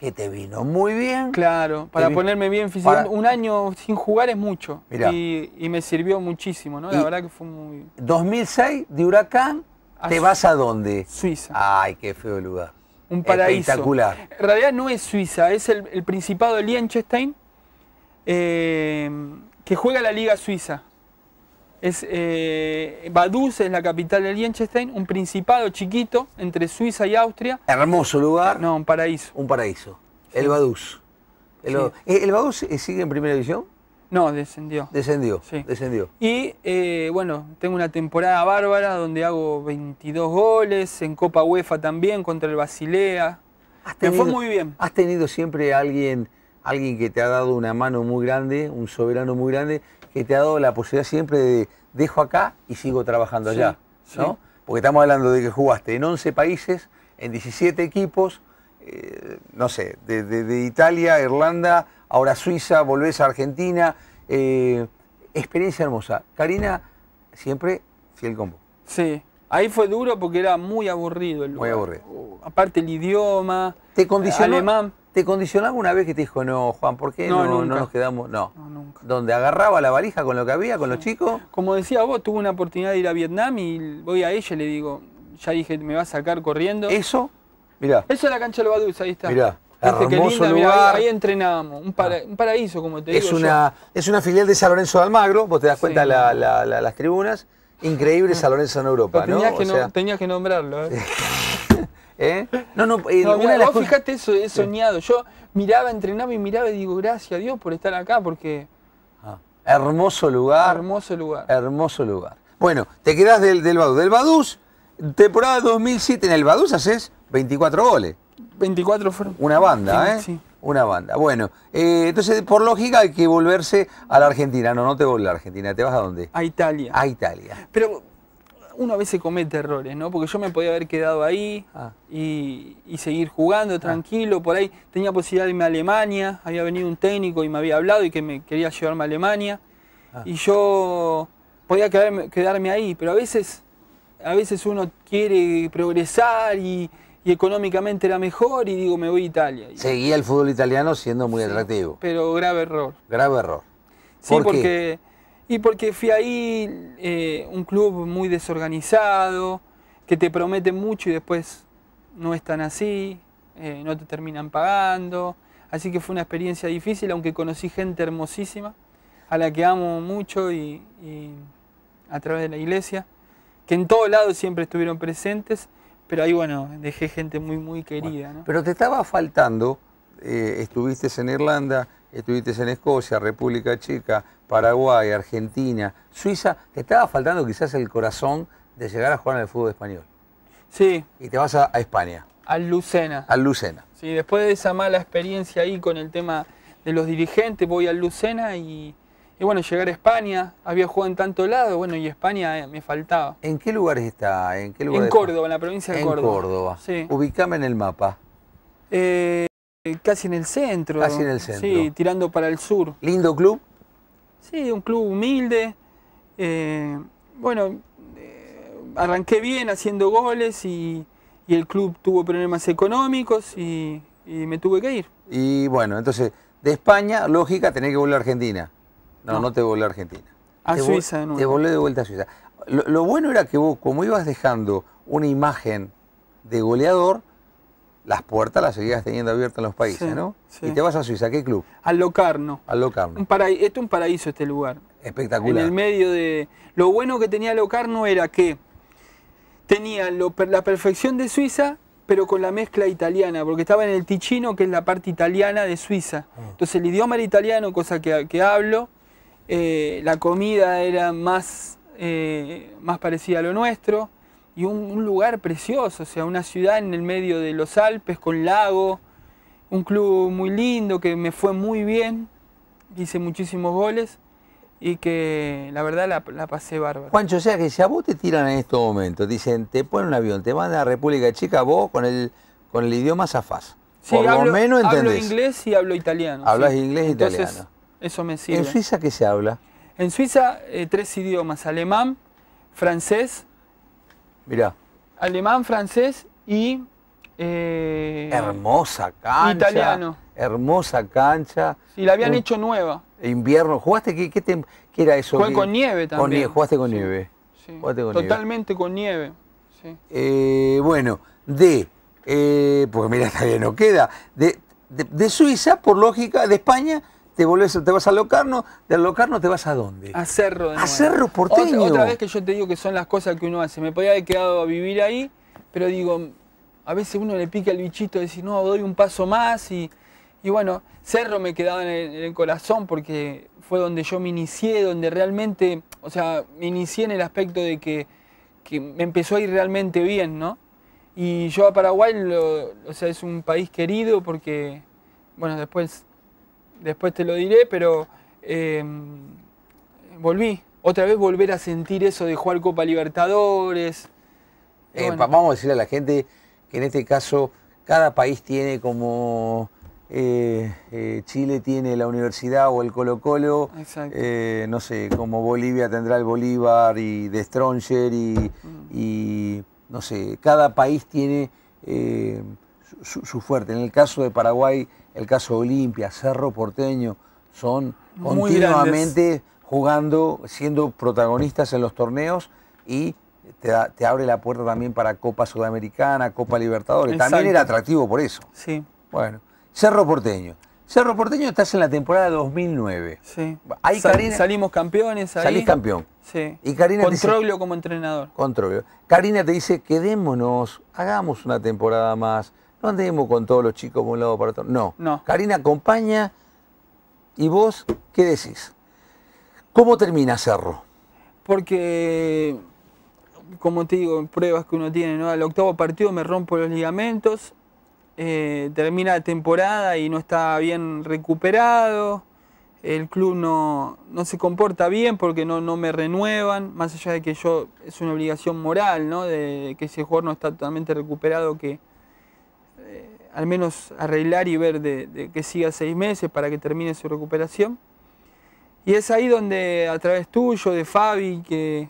que te vino muy bien. Claro, para ponerme bien físicamente. Un año sin jugar es mucho. Y, me sirvió muchísimo, ¿no? La verdad que fue muy. 2006, de Huracán, ah, ¿te vas a dónde? Suiza. Ay, qué feo lugar. Un paraíso. Espectacular. En realidad no es Suiza, es el, Principado de Liechtenstein, eh, que juega la Liga Suiza. Es, eh, Baduz es la capital de Liechtenstein, un principado chiquito entre Suiza y Austria. Hermoso lugar. No, un paraíso. Un paraíso. El Baduz. El, Badus ¿E, eh, sigue en primera división? No, descendió. Descendió, sí. descendió. Y eh, bueno, tengo una temporada bárbara donde hago 22 goles, en Copa UEFA también, contra el Basilea. Me fue muy bien. ¿Has tenido siempre alguien, alguien que te ha dado una mano muy grande, un soberano muy grande, que te ha dado la posibilidad siempre de dejo acá y sigo trabajando allá, ¿no? Porque estamos hablando de que jugaste en 11 países, en 17 equipos, eh, no sé, de, Italia, Irlanda, ahora Suiza, volvés a Argentina. Eh, experiencia hermosa. Karina, siempre fiel combo. Sí, ahí fue duro porque era muy aburrido el lugar. Muy aburrido. Uh, aparte el idioma, ¿Te condicionó, eh, alemán. ¿Te condicionaba una vez que te dijo, no, Juan, ¿por qué no, nos quedamos? No. no. nunca. Donde agarraba la valija con lo que había, con los chicos. Como decía vos, tuve una oportunidad de ir a Vietnam y voy a ella y le digo, ya dije, me va a sacar corriendo. ¿Eso? Mirá. Eso es la cancha de Badus, ahí está. Mirá. lugar. ahí, entrenábamos. Ah. Un, paraíso, como te es Una, Es una filial de San Lorenzo de Almagro, vos te das cuenta las tribunas. Increíble ah. San Lorenzo en Europa, ¿no? Que Tenías que nombrarlo, ¿eh? ¿Eh? No, no, eh, fíjate, eso he soñado. Yo miraba, entrenaba y miraba y digo, gracias a Dios por estar acá, porque. Ah, hermoso lugar. Hermoso lugar. Hermoso lugar. Bueno, te quedás del, del Badús. Del Badús, temporada 2007, en el Badús haces 24 goles. 24 fueron. Una banda, ¿eh? Sí. Una banda. Bueno, eh, entonces, por lógica, hay que volverse a la Argentina. No, no te voy a la Argentina. ¿Te vas a dónde? A Italia. A Italia. Pero uno a veces comete errores, ¿no? Porque yo me podía haber quedado ahí ah. y, seguir jugando ah. tranquilo, por ahí tenía posibilidad de irme a Alemania, había venido un técnico y me había hablado y que me quería llevarme a Alemania. Ah. Y yo podía quedarme, ahí, pero a veces, a veces uno quiere progresar y, económicamente era mejor y digo, me voy a Italia. Seguía el fútbol italiano siendo muy atractivo. Pero grave error. Grave error. sí, porque y porque fui ahí eh, un club muy desorganizado, que te promete mucho y después no están así, eh, no te terminan pagando. Así que fue una experiencia difícil, aunque conocí gente hermosísima, a la que amo mucho y, a través de la iglesia, que en todos lado siempre estuvieron presentes, pero ahí bueno, dejé gente muy, muy querida. Pero te estaba faltando, eh, estuviste en Irlanda, estuviste en Escocia, República Checa, Paraguay, Argentina, Suiza, te estaba faltando quizás el corazón de llegar a jugar en el fútbol español. Sí. Y te vas a, España. Al Lucena. Al Lucena. Sí, después de esa mala experiencia ahí con el tema de los dirigentes, voy al Lucena y, bueno, llegar a España, había jugado en tanto lado, bueno, y España eh, me faltaba. ¿En qué lugar está? ¿En qué lugar? En Córdoba, en la provincia de en Córdoba. Sí. Ubicame en el mapa. Eh... Eh, casi en el centro. Casi en el centro. Sí, tirando para el sur. ¿Lindo club? Sí, un club humilde. Eh, bueno, eh, arranqué bien haciendo goles y, el club tuvo problemas económicos y, me tuve que ir. Y bueno, entonces, de España, lógica, tenés que volver a Argentina. No, no, te volví a Argentina. A Suiza, Te de vuelta a Suiza. lo bueno era que vos, como ibas dejando una imagen de goleador, las puertas las seguías teniendo abiertas en los países, ¿no? Y te vas a Suiza, qué club? Al Locarno. Al Locarno. Este es un paraíso este lugar. Espectacular. En el medio de... Lo bueno que tenía Locarno era que tenía la perfección de Suiza, pero con la mezcla italiana, porque estaba en el Ticino, que es la parte italiana de Suiza. Ah. Entonces el idioma era italiano, cosa que, hablo. Eh, la comida era más, eh, más parecida a lo nuestro y un, lugar precioso, o sea, una ciudad en el medio de los Alpes con lago, un club muy lindo que me fue muy bien, hice muchísimos goles y que la verdad la, pasé bárbaro. Juancho, o sea que si a vos te tiran en estos momentos, dicen, te ponen un avión, te mandan a República Chica, vos con el, con el idioma zafás. Sí, Por hablo, hablo inglés y hablo italiano. Hablas inglés e italiano. Eso me sirve. ¿En Suiza qué se habla? En Suiza eh, tres idiomas, alemán, francés Mirá. Alemán, francés y... Eh, hermosa cancha. Italiano. Hermosa cancha. Y la habían hecho nueva. Invierno. ¿Jugaste? ¿Qué, qué, qué era eso? Jugué con nieve también. Con nieve. Jugaste con nieve. Sí. Jugaste con Totalmente con nieve. Eh, bueno, de... Eh, porque mira, bien, no queda. de, de Suiza, por lógica, de España te, te vas a Locarno, de Locarno te vas a dónde? A Cerro. De A Cerro Porteño. Otra, vez que yo te digo que son las cosas que uno hace. Me podía haber quedado a vivir ahí, pero digo, a veces uno le pica el bichito de decir, no, doy un paso más y, bueno, Cerro me quedaba en el, corazón porque fue donde yo me inicié, donde realmente, o sea, me inicié en el aspecto de que, me empezó a ir realmente bien, ¿no? Y yo a Paraguay, o sea, es un país querido porque, bueno, después después te lo diré, pero em, volví. Otra vez volver a sentir eso de jugar Copa Libertadores. Eh, vamos a decirle a la gente que en este caso cada país tiene como... Eh, eh, Chile tiene la universidad o el Colo Colo, no sé, como Bolivia tendrá el Bolívar y de Stronger y, mm. no sé, cada país tiene su, fuerte. En el caso de Paraguay el caso Olimpia, Cerro Porteño, son continuamente jugando, siendo protagonistas en los torneos y te, abre la puerta también para Copa Sudamericana, Copa Libertadores. También era atractivo por eso. Sí. Bueno, Cerro Porteño. Cerro Porteño estás en la temporada 2009. Sí. Ahí salimos campeones ahí. Salís campeón. Sí. Y como entrenador. Con Karina te dice, quedémonos, hagamos una temporada más no andemos con todos los chicos de un lado para otro. No. Karina acompaña y vos, ¿qué decís? ¿Cómo termina Cerro? Porque, como te digo, en pruebas que uno tiene, ¿no? Al octavo partido me rompo los ligamentos, eh, termina la temporada y no está bien recuperado, el club no, no se comporta bien porque no, no, me renuevan, más allá de que yo es una obligación moral, ¿no? De que ese jugador no está totalmente recuperado, que, al menos arreglar y ver de, que siga seis meses para que termine su recuperación. Y es ahí donde a través tuyo, de Fabi, que,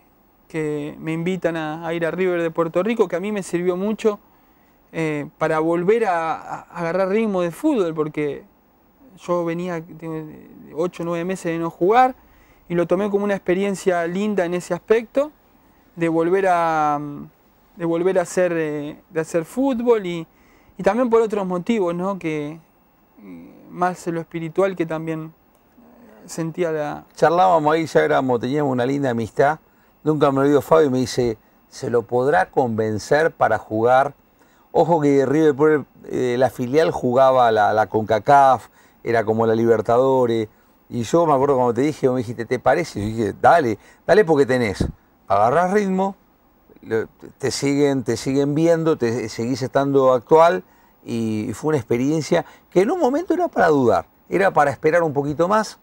me invitan a, ir a River de Puerto Rico, que a mí me sirvió mucho eh, para volver a, agarrar ritmo de fútbol, porque yo venía 8 o 9 meses de no jugar y lo tomé como una experiencia linda en ese aspecto, de volver a, de volver a, hacer, eh, de hacer fútbol y, y también por otros motivos, ¿no? Que eh, más lo espiritual que también eh, sentía la... Charlábamos ahí, ya éramos, teníamos una linda amistad. Nunca me olvido Fabio y me dice, ¿se lo podrá convencer para jugar? Ojo que River por eh, la filial jugaba la, la CONCACAF, era como la Libertadores. Y yo me acuerdo cuando te dije, me dijiste, ¿te parece? yo dije, dale, dale porque tenés. Agarrás ritmo, te siguen, te siguen viendo, te seguís estando actual y fue una experiencia que en un momento era para dudar, era para esperar un poquito más,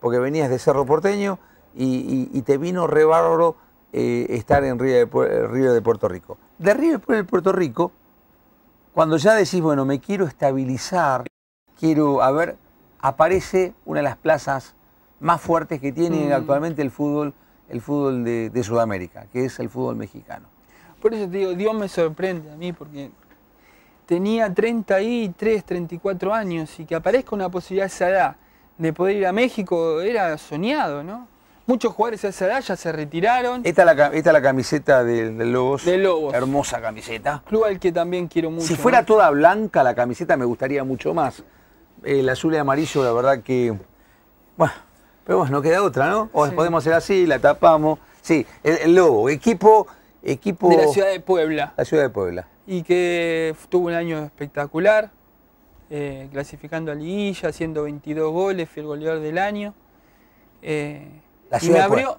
porque venías de Cerro Porteño y, te vino re eh, estar en eh, Río de, Puerto Rico. De Río de Puerto Rico, cuando ya decís, bueno, me quiero estabilizar, quiero, a ver, aparece una de las plazas más fuertes que tiene mm. actualmente el fútbol el fútbol de, Sudamérica, que es el fútbol mexicano. Por eso te digo, Dios me sorprende a mí porque tenía 33, 34 años y que aparezca una posibilidad a esa edad de poder ir a México era soñado, ¿no? Muchos jugadores a esa edad ya se retiraron. Esta es la, camiseta del, Lobos. De Lobos. Hermosa camiseta. Club al que también quiero mucho. Si fuera toda blanca la camiseta me gustaría mucho más. El azul y amarillo, la verdad que... Pero bueno, no queda otra, ¿no? O podemos hacer así, la tapamos. Sí, el, Lobo, equipo, equipo... De la ciudad de Puebla. La ciudad de Puebla. Y que tuvo un año espectacular, eh, clasificando a Liguilla, haciendo 22 goles, fue el goleador del año. Eh, la ciudad y me abrió...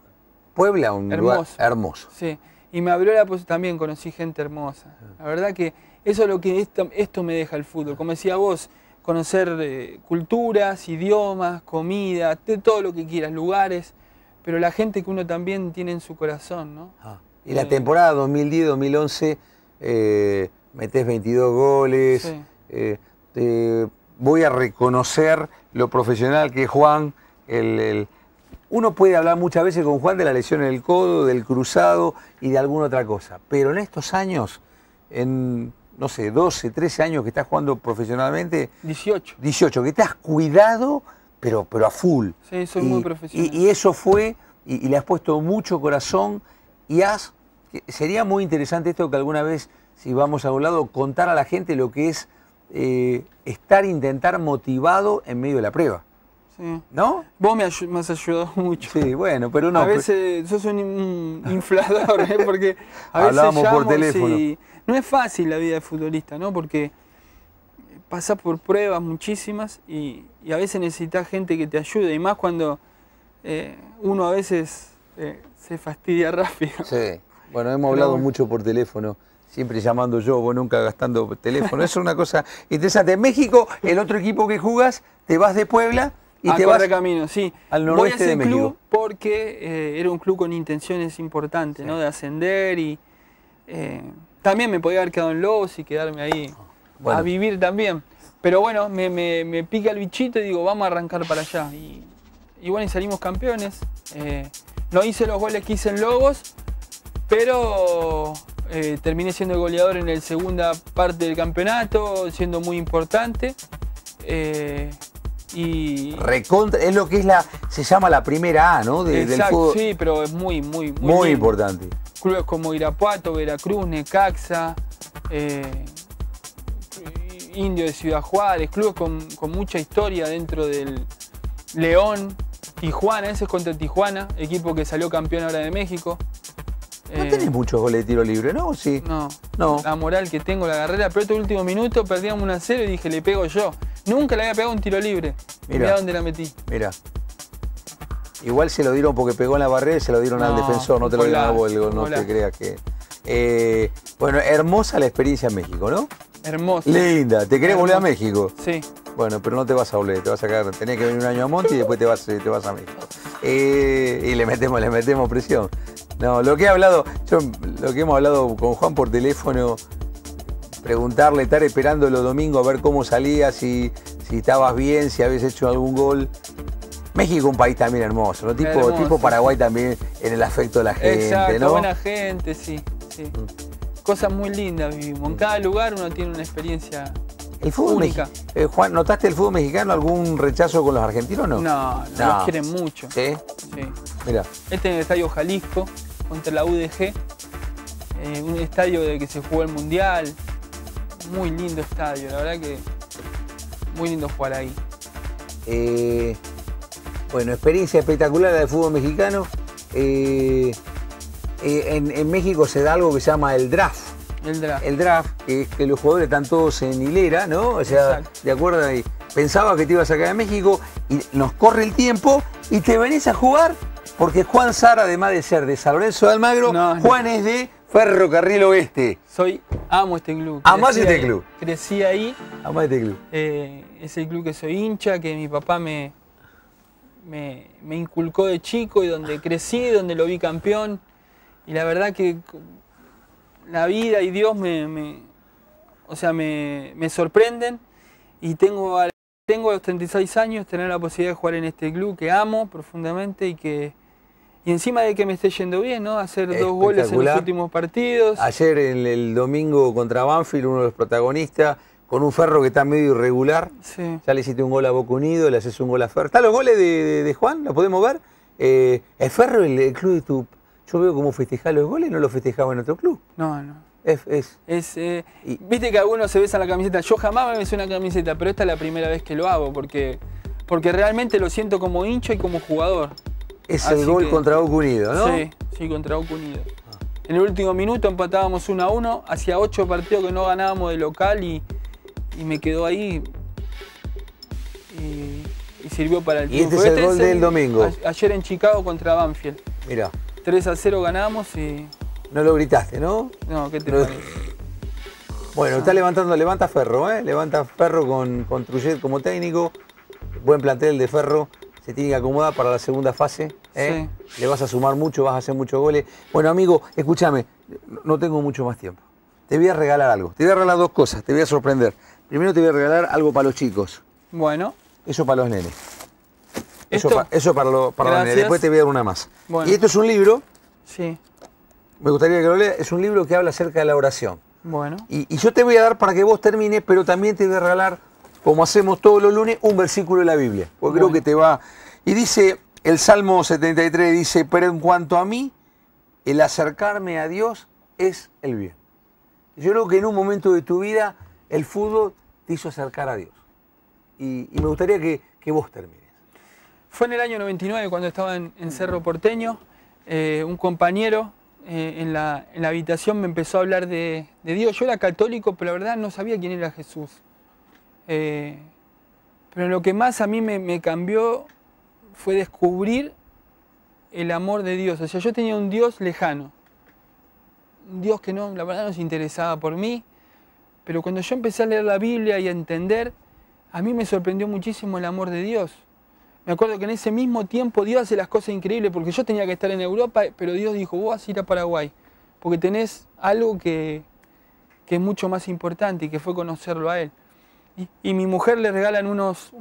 Puebla, un hermoso, hermoso. Sí, y me abrió la posibilidad, también conocí gente hermosa. La verdad que eso es lo que esto, esto me deja el fútbol. Como decía vos, conocer eh, culturas, idiomas, comida, de todo lo que quieras, lugares, pero la gente que uno también tiene en su corazón, ¿no? Ah, y la eh, temporada 2010-2011 metes 22 goles. Eh, voy a reconocer lo profesional que es Juan. El, uno puede hablar muchas veces con Juan de la lesión en el codo, del cruzado y de alguna otra cosa, pero en estos años, en no sé, 12, 13 años que estás jugando profesionalmente. 18. 18, que has cuidado, pero, pero a full. Sí, soy y, muy profesional. Y, eso fue, y, le has puesto mucho corazón y has... Sería muy interesante esto que alguna vez, si vamos a un lado, contar a la gente lo que es eh, estar, intentar motivado en medio de la prueba. ¿No? Vos me, has ayudado mucho. Sí, bueno, pero A veces sos un inflador, ¿eh? porque a veces por teléfono. No es fácil la vida de futbolista, ¿no? Porque pasa por pruebas muchísimas y, a veces necesitas gente que te ayude. Y más cuando eh, uno a veces eh, se fastidia rápido. Sí. Bueno, hemos hablado mucho por teléfono siempre llamando yo, vos nunca gastando teléfono. es una cosa interesante. En México, el otro equipo que jugas, te vas de Puebla y ah, te vas camino, sí. Al noroeste Voy a ese club porque eh, era un club con intenciones importantes, ¿no? De ascender y eh, también me podía haber quedado en Lobos y quedarme ahí a vivir también. Pero bueno, me, pica el bichito y digo, vamos a arrancar para allá. Y, bueno, y salimos campeones. Eh, no hice los goles que hice en Lobos, pero terminé siendo goleador en la segunda parte del campeonato, siendo muy importante. Eh, es lo que es la, se llama la primera A, ¿no? Exacto, del sí, pero es muy, muy, muy, importante. Clubes como Irapuato, Veracruz, Necaxa, eh, Indio de Ciudad Juárez, clubes con, con mucha historia dentro del León, Tijuana, ese es contra Tijuana, equipo que salió campeón ahora de México. No eh, tenés muchos goles de tiro libre, ¿no? Sí. No. La moral que tengo, la carrera, pero este último minuto perdíamos 1 a 0 y dije, le pego yo. Nunca le había pegado un tiro libre. Mira dónde la metí. Mira. Igual se lo dieron porque pegó en la barrera y se lo dieron al defensor, no te lo dieron a no te creas que. Eh, bueno, hermosa la experiencia en México, ¿no? Hermosa. Linda, te querés volver a México. Sí. Bueno, pero no te vas a volver, te vas a quedar, tenés que venir un año a Monte y después te vas, eh, te vas a México. y le metemos, le metemos presión. No, lo que he hablado, yo, lo que hemos hablado con Juan por teléfono, preguntarle, estar esperando los domingos a ver cómo salía si, si estabas bien, si habías hecho algún gol. México un país también hermoso, Tipo, tipo Paraguay también en el afecto de la gente, Exacto, buena gente, sí, sí. Mm. Cosas muy lindas vivimos. En cada lugar uno tiene una experiencia el única. Eh, Juan, ¿notaste el fútbol mexicano algún rechazo con los argentinos no? No, los quieren mucho. ¿Sí? Mira. Este en el Estadio Jalisco contra la UDG, eh, un estadio de que se jugó el Mundial. Muy lindo estadio, la verdad que muy lindo jugar ahí. Eh, bueno, experiencia espectacular de del fútbol mexicano. Eh, en, México se da algo que se llama el draft. El draft. El draft, que, que los jugadores están todos en hilera, ¿no? O sea, de acuerdo ahí. Pensaba que te ibas a sacar de México y nos corre el tiempo y te venís a jugar porque Juan Sara, además de ser de San Lorenzo de Almagro, Juan es de Ferrocarril Oeste. Soy, amo este club. Amás este club. Crecí ahí. Amás este club. Eh, es el club que soy hincha, que mi papá me, me, inculcó de chico y donde crecí, donde lo vi campeón. Y la verdad que la vida y Dios me, o sea, me, sorprenden. Y tengo a los 36 años, tener la posibilidad de jugar en este club que amo profundamente y que y encima de que me esté yendo bien, ¿no? Hacer dos goles en los últimos partidos. Ayer, en el domingo contra Banfield, uno de los protagonistas, con un Ferro que está medio irregular. Sí. Ya le hiciste un gol a Boca Unido, le haces un gol a Ferro. ¿Están los goles de, Juan? ¿lo podemos ver? El eh, ¿Es Ferro el, club de tu...? Yo veo cómo festejar los goles, no los festejaba en otro club. No, no. Es, es. Eh, viste que algunos se besan la camiseta. Yo jamás me besé una camiseta, pero esta es la primera vez que lo hago porque, porque realmente lo siento como hincha y como jugador. Es el gol contra Boca Unido, ¿no? Sí, sí, contra Boca Unido. En el último minuto empatábamos 1 a 1, hacía 8 partidos que no ganábamos de local y, me quedó ahí. Y, sirvió para el triunfo. Y este es el este gol del domingo. ayer en Chicago contra Banfield. Mira. 3 a 0 ganamos y. No lo gritaste, ¿no? No, ¿qué te Bueno, está levantando, levanta Ferro, ¿eh? Levanta Ferro con, con Trujet como técnico. Buen plantel de Ferro se tiene que acomodar para la segunda fase. ¿eh? Le vas a sumar mucho, vas a hacer muchos goles. Bueno, amigo, escúchame, no tengo mucho más tiempo. Te voy a regalar algo. Te voy a regalar dos cosas, te voy a sorprender. Primero te voy a regalar algo para los chicos. Bueno. Eso para los nenes. Eso, para, lo, para los nenes. Después te voy a dar una más. Y esto es un libro. Sí. Me gustaría que lo leas. Es un libro que habla acerca de la oración. Bueno. Y, y yo te voy a dar para que vos termines, pero también te voy a regalar como hacemos todos los lunes, un versículo de la Biblia. Porque creo que te va. Y dice, el Salmo 73 dice, pero en cuanto a mí, el acercarme a Dios es el bien. Yo creo que en un momento de tu vida el fútbol te hizo acercar a Dios. Y, me gustaría que, vos termines. Fue en el año 99 cuando estaba en, Cerro Porteño. Eh, un compañero eh, en, la, en, la, habitación me empezó a hablar de Dios. Yo era católico, pero la verdad no sabía quién era Jesús. Eh, pero lo que más a mí me, cambió fue descubrir el amor de Dios. O sea, yo tenía un Dios lejano. Un Dios que no, la verdad no se interesaba por mí. Pero cuando yo empecé a leer la Biblia y a entender, a mí me sorprendió muchísimo el amor de Dios. Me acuerdo que en ese mismo tiempo Dios hace las cosas increíbles porque yo tenía que estar en Europa, pero Dios dijo, vos vas a ir a Paraguay, porque tenés algo que, que es mucho más importante y que fue conocerlo a Él. Y, mi mujer le regalan unos,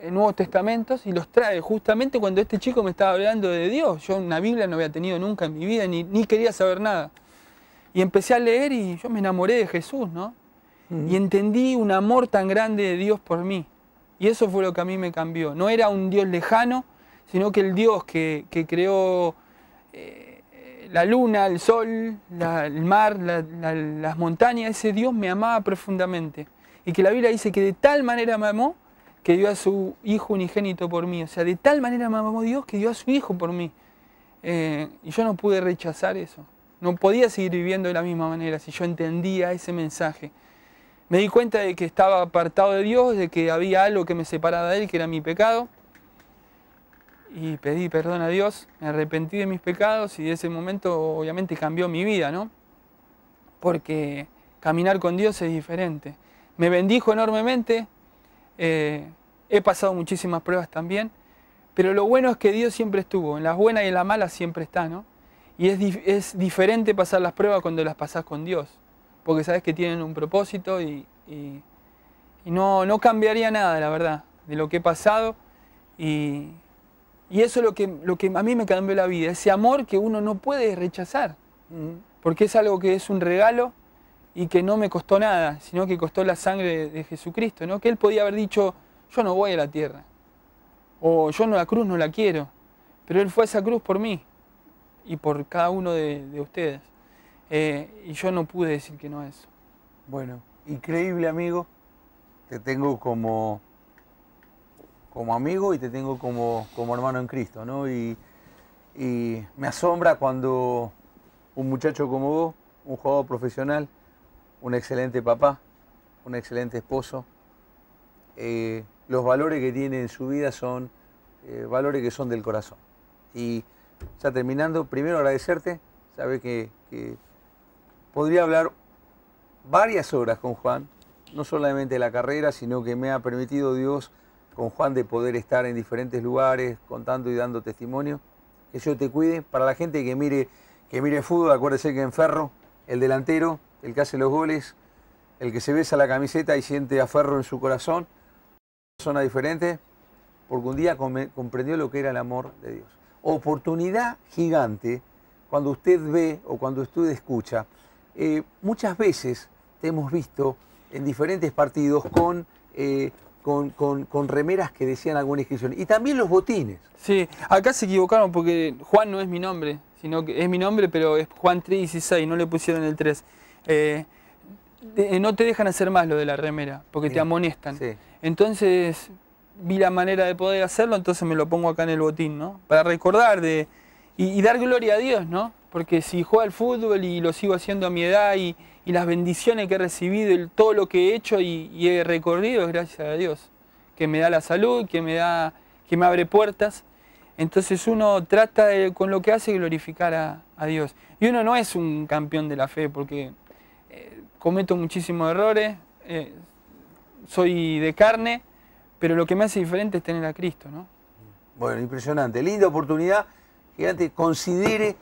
eh, Nuevos Testamentos y los trae justamente cuando este chico me estaba hablando de Dios. Yo una Biblia no había tenido nunca en mi vida, ni, ni quería saber nada. Y empecé a leer y yo me enamoré de Jesús, ¿no? Y entendí un amor tan grande de Dios por mí. Y eso fue lo que a mí me cambió. No era un Dios lejano, sino que el Dios que, creó eh, la luna, el sol, el mar, las montañas, ese Dios me amaba profundamente y que la Biblia dice que de tal manera me amó que dio a su hijo unigénito por mí. O sea, de tal manera me amó Dios que dio a su hijo por mí. Eh, y yo no pude rechazar eso. No podía seguir viviendo de la misma manera si yo entendía ese mensaje. Me di cuenta de que estaba apartado de Dios, de que había algo que me separaba de Él, que era mi pecado. Y pedí perdón a Dios, me arrepentí de mis pecados y de ese momento obviamente cambió mi vida, ¿no? Porque caminar con Dios es diferente me bendijo enormemente, eh, he pasado muchísimas pruebas también, pero lo bueno es que Dios siempre estuvo, en las buenas y en las malas siempre está, ¿no? Y es, diferente pasar las pruebas cuando las pasás con Dios, porque sabes que tienen un propósito y, no, cambiaría nada, la verdad, de lo que he pasado y, y eso es lo que, lo que a mí me cambió la vida, ese amor que uno no puede rechazar, porque es algo que es un regalo y que no me costó nada, sino que costó la sangre de, Jesucristo, ¿no? Que él podía haber dicho, yo no voy a la tierra, o yo no la cruz no la quiero, pero él fue a esa cruz por mí y por cada uno de, ustedes. Eh, y yo no pude decir que no a eso. Bueno, increíble amigo, te tengo como, como amigo y te tengo como, como hermano en Cristo, ¿no? y me asombra cuando un muchacho como vos, un jugador profesional, un excelente papá, un excelente esposo. Eh, los valores que tiene en su vida son eh, valores que son del corazón. Y ya terminando, primero agradecerte, sabes que, podría hablar varias horas con Juan, no solamente la carrera, sino que me ha permitido Dios con Juan de poder estar en diferentes lugares contando y dando testimonio. Que yo te cuide. Para la gente que mire, que mire fútbol, acuérdese que en Ferro, el delantero, el que hace los goles, el que se besa la camiseta y siente aferro en su corazón, persona diferente, porque un día comprendió lo que era el amor de Dios. Oportunidad gigante cuando usted ve o cuando usted escucha. Eh, muchas veces te hemos visto en diferentes partidos eh, con, con, remeras que decían alguna inscripción. Y también los botines. Sí, acá se equivocaron porque Juan no es mi nombre, sino que es mi nombre, pero es Juan 316, no le pusieron el 3. Eh, no te dejan hacer más lo de la remera, porque te amonestan. Entonces vi la manera de poder hacerlo, entonces me lo pongo acá en el botín, ¿no? Para recordar de, y, dar gloria a Dios, ¿no? Porque si juego al fútbol y lo sigo haciendo a mi edad y, las bendiciones que he recibido, Y todo lo que he hecho y, he recorrido es gracias a Dios, que me da la salud, que me, da, que me abre puertas. Entonces uno trata con lo que hace glorificar a, a Dios. Y uno no es un campeón de la fe, porque cometo muchísimos errores, eh, soy de carne, pero lo que me hace diferente es tener a Cristo, ¿no? Bueno, impresionante, linda oportunidad. Gigante, considere,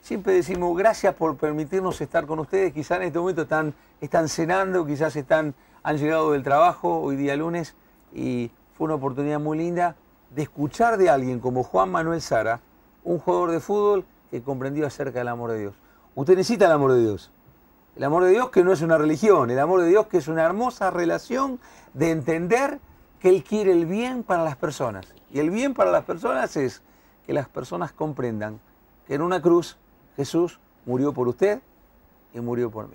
siempre decimos gracias por permitirnos estar con ustedes, quizás en este momento están, están cenando, quizás están, han llegado del trabajo hoy día lunes y fue una oportunidad muy linda de escuchar de alguien como Juan Manuel Sara, un jugador de fútbol que comprendió acerca del amor de Dios. Usted necesita el amor de Dios. El amor de Dios que no es una religión, el amor de Dios que es una hermosa relación de entender que Él quiere el bien para las personas. Y el bien para las personas es que las personas comprendan que en una cruz Jesús murió por usted y murió por mí.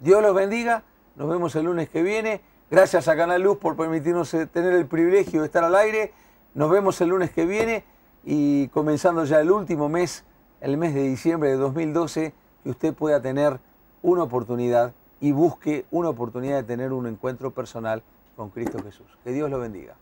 Dios los bendiga, nos vemos el lunes que viene. Gracias a Canal Luz por permitirnos eh, tener el privilegio de estar al aire. Nos vemos el lunes que viene y comenzando ya el último mes, el mes de diciembre de 2012, que usted pueda tener una oportunidad y busque una oportunidad de tener un encuentro personal con Cristo Jesús. Que Dios lo bendiga.